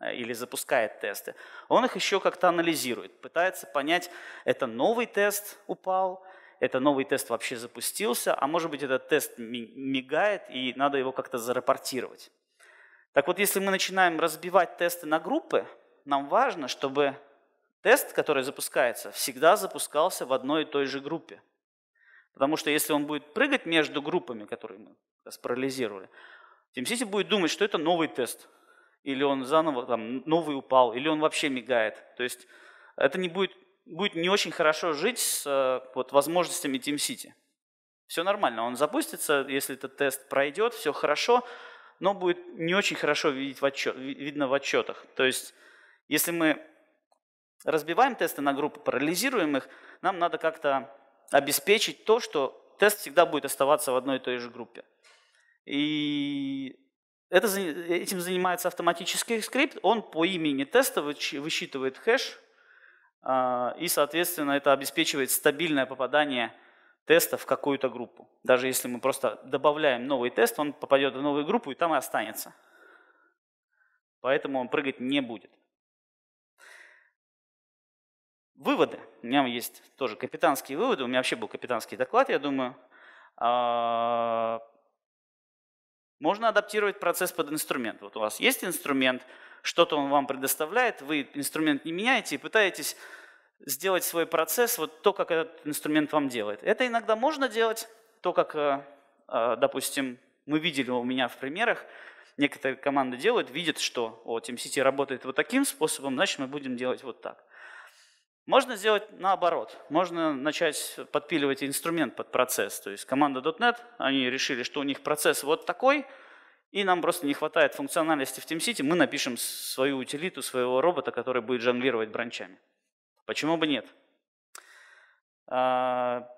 э, или запускает тесты, он их еще как-то анализирует, пытается понять, это новый тест упал, это новый тест вообще запустился, а может быть этот тест мигает и надо его как-то зарапортировать. Так вот, если мы начинаем разбивать тесты на группы, нам важно, чтобы тест, который запускается, всегда запускался в одной и той же группе. Потому что если он будет прыгать между группами, которые мы спарализировали, TeamCity будет думать, что это новый тест, или он заново там новый упал, или он вообще мигает. То есть это не будет, будет не очень хорошо жить с э, вот, возможностями TeamCity. Все нормально, он запустится, если этот тест пройдет, все хорошо, но будет не очень хорошо видеть в отчет, видно в отчетах. То есть, если мы разбиваем тесты на группы, парализируем их, нам надо как-то обеспечить то, что тест всегда будет оставаться в одной и той же группе. И это, этим занимается автоматический скрипт. Он по имени теста высчитывает хэш, а, и, соответственно, это обеспечивает стабильное попадание теста в какую-то группу. Даже если мы просто добавляем новый тест, он попадет в новую группу и там и останется. Поэтому он прыгать не будет. Выводы. У меня есть тоже капитанские выводы. У меня вообще был капитанский доклад, я думаю. А, можно адаптировать процесс под инструмент. Вот у вас есть инструмент, что-то он вам предоставляет, вы инструмент не меняете и пытаетесь сделать свой процесс, вот то, как этот инструмент вам делает. Это иногда можно делать, то, как, э, э, допустим, мы видели у меня в примерах, некоторые команды делают, видят, что о, TeamCity работает вот таким способом, значит, мы будем делать вот так. Можно сделать наоборот. Можно начать подпиливать инструмент под процесс. То есть команда .NET, они решили, что у них процесс вот такой, и нам просто не хватает функциональности в TeamCity, мы напишем свою утилиту, своего робота, который будет жонглировать бранчами. Почему бы нет? А,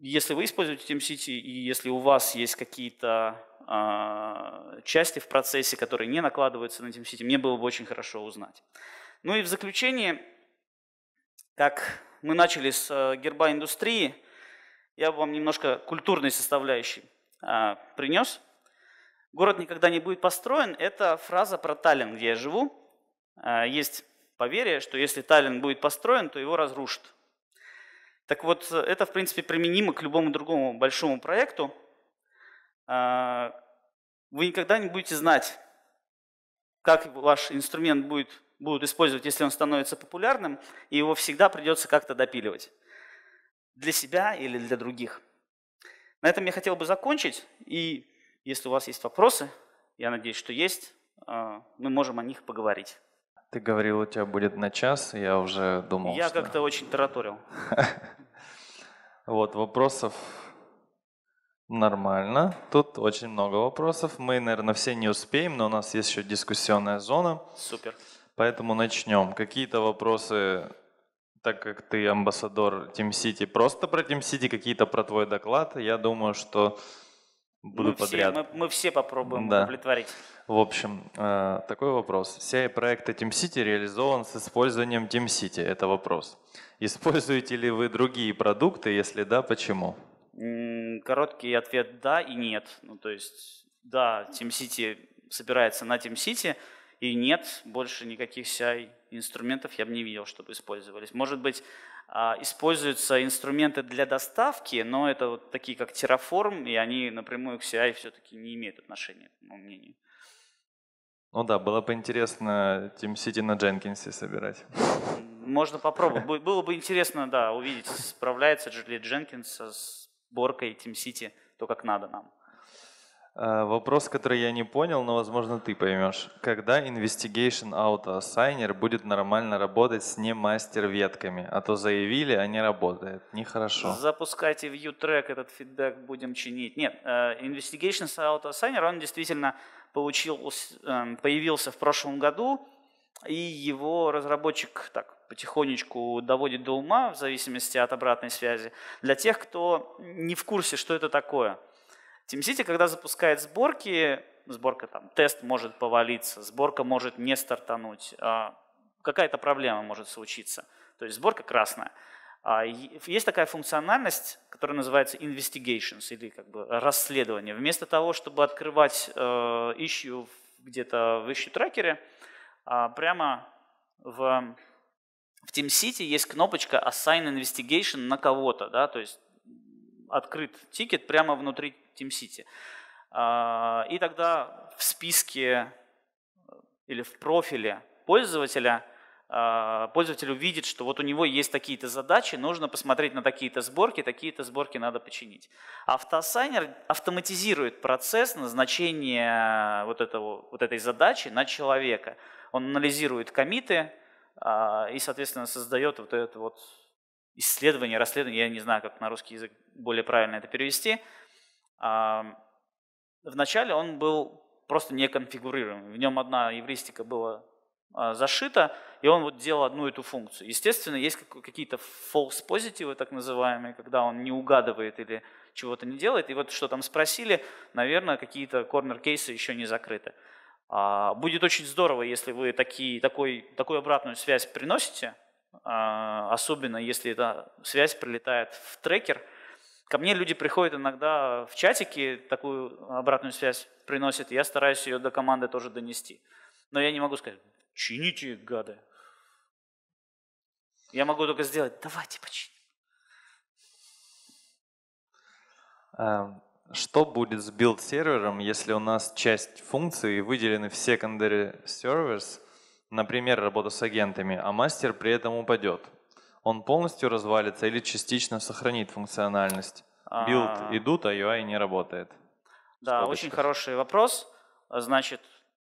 если вы используете TeamCity и если у вас есть какие-то а, части в процессе, которые не накладываются на TeamCity, мне было бы очень хорошо узнать. Ну и в заключение, как мы начали с э, герба индустрии, я вам немножко культурной составляющей а, принес. Город никогда не будет построен – это фраза про Таллин, где я живу. Есть поверие, что если Таллин будет построен, то его разрушат. Так вот, это, в принципе, применимо к любому другому большому проекту. А, вы никогда не будете знать, как ваш инструмент будет, будут использовать, если он становится популярным, и его всегда придется как-то допиливать для себя или для других. На этом я хотел бы закончить, и если у вас есть вопросы, я надеюсь, что есть, а, мы можем о них поговорить. Ты говорил, у тебя будет на час, я уже думал, Я что... как-то очень тараторил. Вот, вопросов нормально. Тут очень много вопросов. Мы, наверное, все не успеем, но у нас есть еще дискуссионная зона. Супер. Поэтому начнем. Какие-то вопросы, так как ты амбассадор Team City, просто про Team City, какие-то про твой доклад. Я думаю, что буду мы подряд. Все, мы, мы все попробуем да. удовлетворить. В общем, э, такой вопрос. Серия проекта TeamCity реализован с использованием TeamCity. Это вопрос. Используете ли вы другие продукты? Если да, почему? Короткий ответ да и нет. Ну, то есть, да, TeamCity собирается на TeamCity, и нет, больше никаких CI инструментов я бы не видел, чтобы использовались. Может быть, а, используются инструменты для доставки, но это вот такие как Terraform, и они напрямую к CI все-таки не имеют отношения, по моему мнению. Ну да, было бы интересно Team City на Дженкинсе собирать. Можно попробовать. Было бы интересно, да, увидеть, справляется ли Дженкинс с сборкой Team City, то как надо нам. Э, вопрос, который я не понял, но, возможно, ты поймешь. Когда Investigation Auto Assigner будет нормально работать с не мастер ветками? А то заявили, а не работает. Нехорошо. Запускайте view трек, этот фидбэк будем чинить. Нет, э, Investigation Auto Assigner, он действительно получил, э, появился в прошлом году, и его разработчик так потихонечку доводит до ума, в зависимости от обратной связи, для тех, кто не в курсе, что это такое – TeamCity, когда запускает сборки, сборка там, тест может повалиться, сборка может не стартануть, а, какая-то проблема может случиться. То есть сборка красная. А, есть такая функциональность, которая называется investigations или как бы расследование. Вместо того, чтобы открывать э, ищу где-то в ищу трекере, а, прямо в в Team есть кнопочка Assign Investigation на кого-то, да, то есть открыт тикет прямо внутри TeamCity. А, и тогда в списке э, или в профиле пользователя а, пользователь увидит, что вот у него есть такие-то задачи, нужно посмотреть на такие-то сборки, такие-то сборки надо починить. Автосайнер автоматизирует процесс назначения вот, этого, вот этой задачи на человека. Он анализирует комиты а, и, соответственно, создает вот этот вот исследование, расследование, я не знаю, как на русский язык более правильно это перевести. А, Вначале он был просто не конфигурируем. В нем одна евристика была а, зашита, и он вот делал одну эту функцию. Естественно, есть какие-то false позитивы, так называемые, когда он не угадывает или чего-то не делает. И вот что там спросили, наверное, какие-то корнер-кейсы еще не закрыты. А, будет очень здорово, если вы такие, такой, такую обратную связь приносите, а, особенно если эта связь прилетает в трекер. Ко мне люди приходят иногда в чатике, такую обратную связь приносят, я стараюсь ее до команды тоже донести. Но я не могу сказать, чините, гады. Я могу только сделать, давайте починим. А, что будет с билд-сервером, если у нас часть функций выделены в secondary servers – Например, работа с агентами, а мастер при этом упадет. Он полностью развалится или частично сохранит функциональность. Билд а. идут, а UI не работает. Да, очень хороший вопрос. Значит,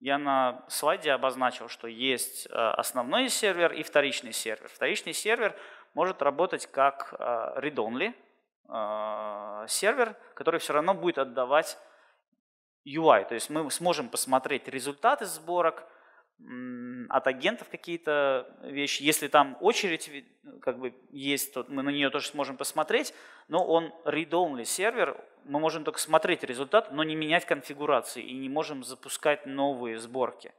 я на слайде обозначил, что есть э, основной сервер и вторичный сервер. Вторичный сервер может работать как э, read-only э, сервер, который все равно будет отдавать UI. То есть мы сможем посмотреть результаты сборок, от агентов какие-то вещи. Если там очередь ну, как бы есть, то мы на нее тоже сможем посмотреть, но он read-only сервер, мы можем только смотреть результат, но не менять конфигурации и не можем запускать новые сборки.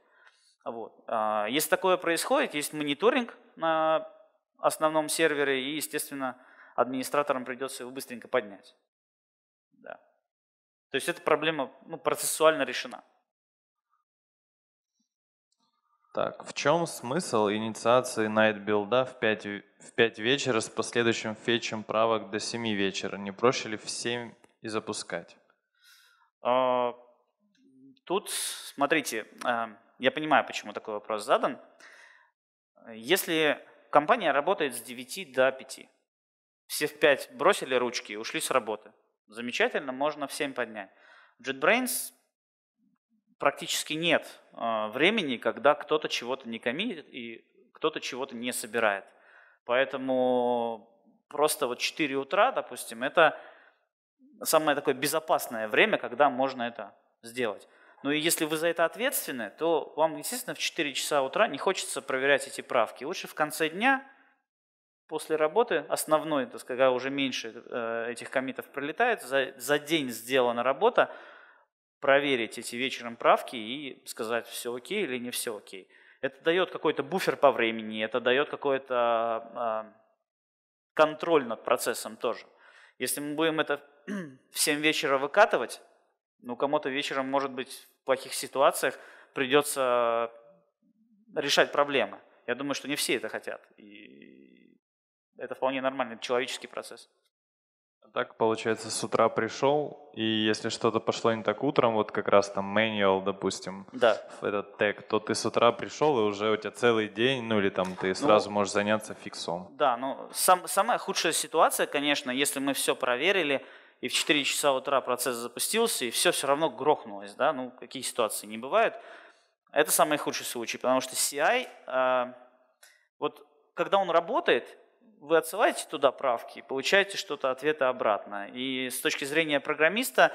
Вот. А, если такое происходит, есть мониторинг на основном сервере, и, естественно, администраторам придется его быстренько поднять. Да. То есть эта проблема ну, процессуально решена. Так, в чем смысл инициации найтбилда в 5, в 5 вечера с последующим фетчем правок до 7 вечера? Не проще ли в 7 и запускать? А, тут, смотрите, а, я понимаю, почему такой вопрос задан. Если компания работает с 9 до 5, все в 5 бросили ручки и ушли с работы. Замечательно, можно в 7 поднять. JetBrains практически нет а, времени, когда кто-то чего-то не коммитит и кто-то чего-то не собирает. Поэтому просто вот 4 утра, допустим, это самое такое безопасное время, когда можно это сделать. Ну и если вы за это ответственны, то вам, естественно, в 4 часа утра не хочется проверять эти правки. Лучше в конце дня, после работы, основной, то сказать, когда уже меньше э, этих комитов прилетает, за, за день сделана работа, проверить эти вечером правки и сказать, все окей или не все окей. Это дает какой-то буфер по времени, это дает какой-то а, контроль над процессом тоже. Если мы будем это в 7 вечера выкатывать, ну, кому-то вечером, может быть, в плохих ситуациях придется решать проблемы. Я думаю, что не все это хотят. И это вполне нормальный человеческий процесс. Так, получается, с утра пришел, и если что-то пошло не так утром, вот как раз там manual, допустим, да. этот тег, то ты с утра пришел, и уже у тебя целый день, ну или там ты ну, сразу ну, можешь заняться фиксом. Да, ну сам, самая худшая ситуация, конечно, если мы все проверили, и в 4 часа утра процесс запустился, и все все равно грохнулось, да, ну какие ситуации не бывают. Это самый худший случай, потому что CI, э, а, вот когда он работает, вы отсылаете туда правки получаете что-то ответа обратно. И с точки зрения программиста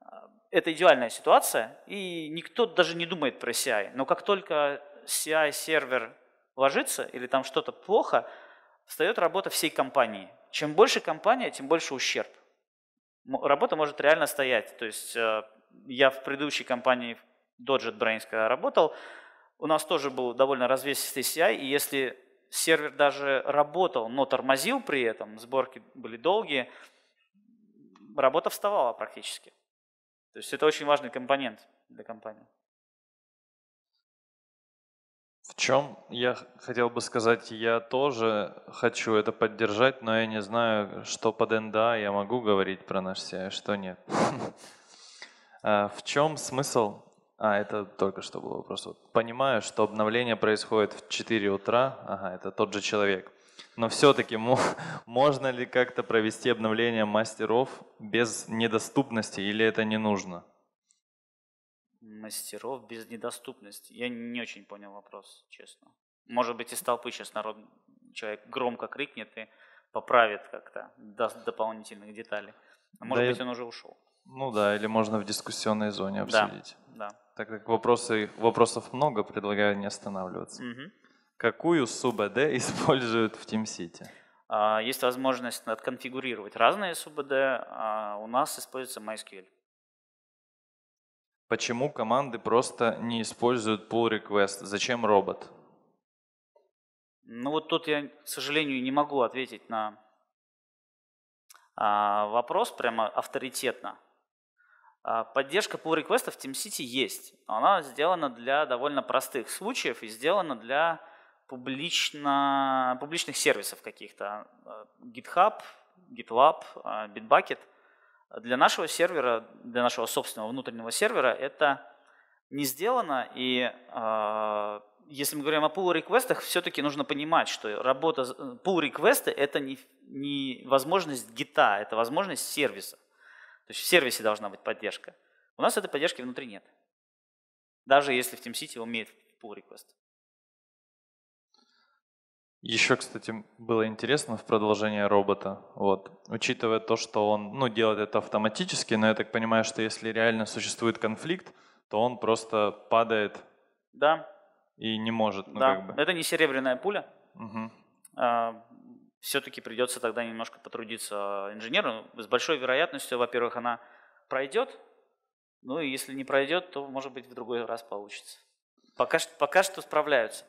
э, это идеальная ситуация, и никто даже не думает про CI. Но как только CI-сервер ложится или там что-то плохо, встает работа всей компании. Чем больше компания, тем больше ущерб. Работа может реально стоять. То есть э, я в предыдущей компании Dodget Brains, когда работал, у нас тоже был довольно развесистый CI, и если сервер даже работал, но тормозил при этом, сборки были долгие, работа вставала практически. То есть это очень важный компонент для компании. В чем я хотел бы сказать, я тоже хочу это поддержать, но я не знаю, что под НДА я могу говорить про наш CI, что нет. А в чем смысл а, это только что было просто. Понимаю, что обновление происходит в 4 утра. Ага, это тот же человек. Но все-таки можно ли как-то провести обновление мастеров без недоступности или это не нужно? Мастеров без недоступности. Я не очень понял вопрос, честно. Может быть, из толпы сейчас народ, человек громко крикнет и поправит как-то, даст дополнительных деталей. А может да быть, он уже ушел. Ну да, или можно в дискуссионной зоне обсудить. Да да. Так как вопросы, вопросов много, предлагаю не останавливаться. Угу. Какую СУБД используют в TeamCity? А, есть возможность отконфигурировать разные СУБД, а у нас используется MySQL. Почему команды просто не используют pull request? Зачем робот? Ну вот тут я, к сожалению, не могу ответить на а, вопрос прямо авторитетно. А, поддержка pull реквестов в TeamCity есть. Она сделана для довольно простых случаев и сделана для публично, публичных сервисов каких-то. А, GitHub, GitLab, а, Bitbucket. Для нашего сервера, для нашего собственного внутреннего сервера это не сделано. И э, если мы говорим о pull реквестах все-таки нужно понимать, что работа э, pull реквесты это не, не возможность гита, это возможность сервиса. То есть в сервисе должна быть поддержка. У нас этой поддержки внутри нет. Даже если в TeamCity умеет pull request. Еще, кстати, было интересно в продолжение робота, вот, учитывая то, что он ну, делает это автоматически, но я так понимаю, что если реально существует конфликт, то он просто падает да. и не может. Ну, да, как бы. это не серебряная пуля. Угу все-таки придется тогда немножко потрудиться инженеру. С большой вероятностью, во-первых, она пройдет, ну и если не пройдет, то, может быть, в другой раз получится. Пока, пока что справляются.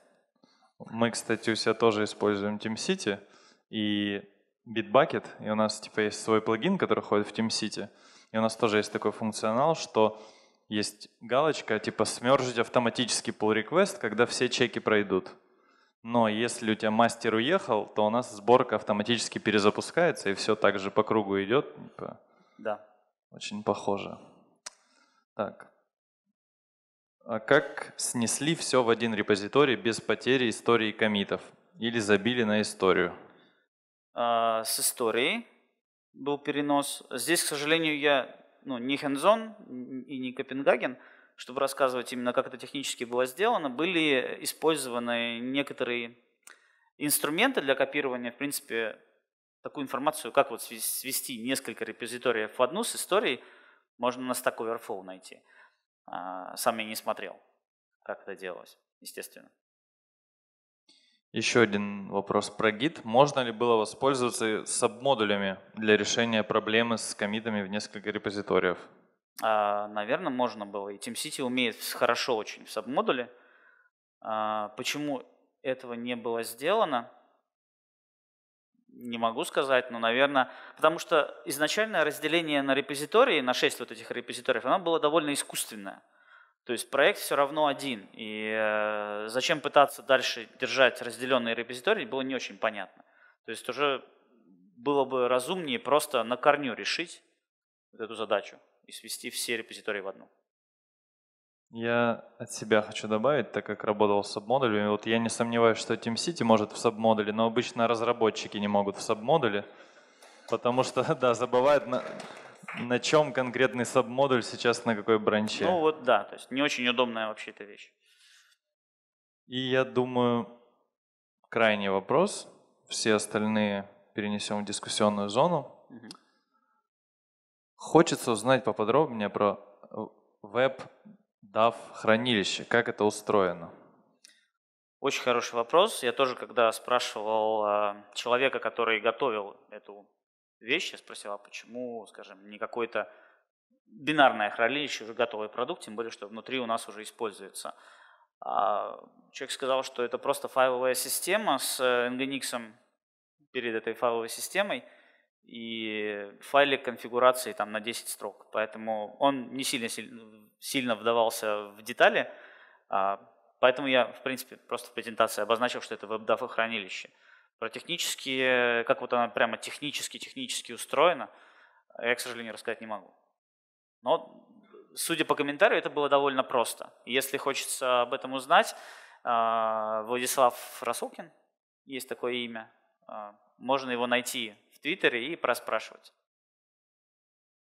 Мы, кстати, у себя тоже используем TeamCity и Bitbucket, и у нас типа есть свой плагин, который ходит в TeamCity, и у нас тоже есть такой функционал, что есть галочка типа «смержить автоматический pull request, когда все чеки пройдут». Но если у тебя мастер уехал, то у нас сборка автоматически перезапускается, и все так же по кругу идет. Типа, да. Очень похоже. Так. А как снесли все в один репозиторий без потери истории комитов? Или забили на историю? А, с истории был перенос. Здесь, к сожалению, я ну, не Хензон и не Копенгаген чтобы рассказывать именно, как это технически было сделано, были использованы некоторые инструменты для копирования, в принципе, такую информацию, как вот свести несколько репозиториев в одну с историей, можно на Stack Overflow найти. А, сам я не смотрел, как это делалось, естественно. Еще один вопрос про Git. Можно ли было воспользоваться сабмодулями для решения проблемы с комитами в несколько репозиториев? А, наверное, можно было. И TeamCity умеет хорошо очень в сабмодуле. А, почему этого не было сделано, не могу сказать, но, наверное, потому что изначальное разделение на репозитории, на 6 вот этих репозиториев, оно было довольно искусственное. То есть проект все равно один, и э, зачем пытаться дальше держать разделенные репозитории, было не очень понятно. То есть уже было бы разумнее просто на корню решить эту задачу и свести все репозитории в одну. Я от себя хочу добавить, так как работал с сабмодулями. Вот я не сомневаюсь, что TeamCity может в сабмодуле, но обычно разработчики не могут в сабмодуле, потому что, да, забывают, на, на чем конкретный сабмодуль сейчас на какой бранче. Ну вот да, то есть не очень удобная вообще эта вещь. И я думаю, крайний вопрос, все остальные перенесем в дискуссионную зону. Угу. Хочется узнать поподробнее про э, веб-дав хранилище, как это устроено. Очень хороший вопрос. Я тоже, когда спрашивал а, человека, который готовил эту вещь, я спросил, а почему, скажем, не какое-то бинарное хранилище, уже готовый продукт, тем более, что внутри у нас уже используется. А, человек сказал, что это просто файловая система с э, Nginx перед этой файловой системой – и файлик конфигурации там на 10 строк. Поэтому он не сильно, сильно вдавался в детали, а, поэтому я, в принципе, просто в презентации обозначил, что это WebDAV хранилище. Про технические, как вот она прямо технически-технически устроена, я, к сожалению, рассказать не могу. Но, судя по комментарию, это было довольно просто. Если хочется об этом узнать, а, Владислав Расукин есть такое имя, а, можно его найти в Твиттере и проспрашивать.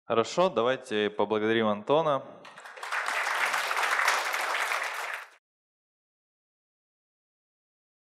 Хорошо, давайте поблагодарим Антона.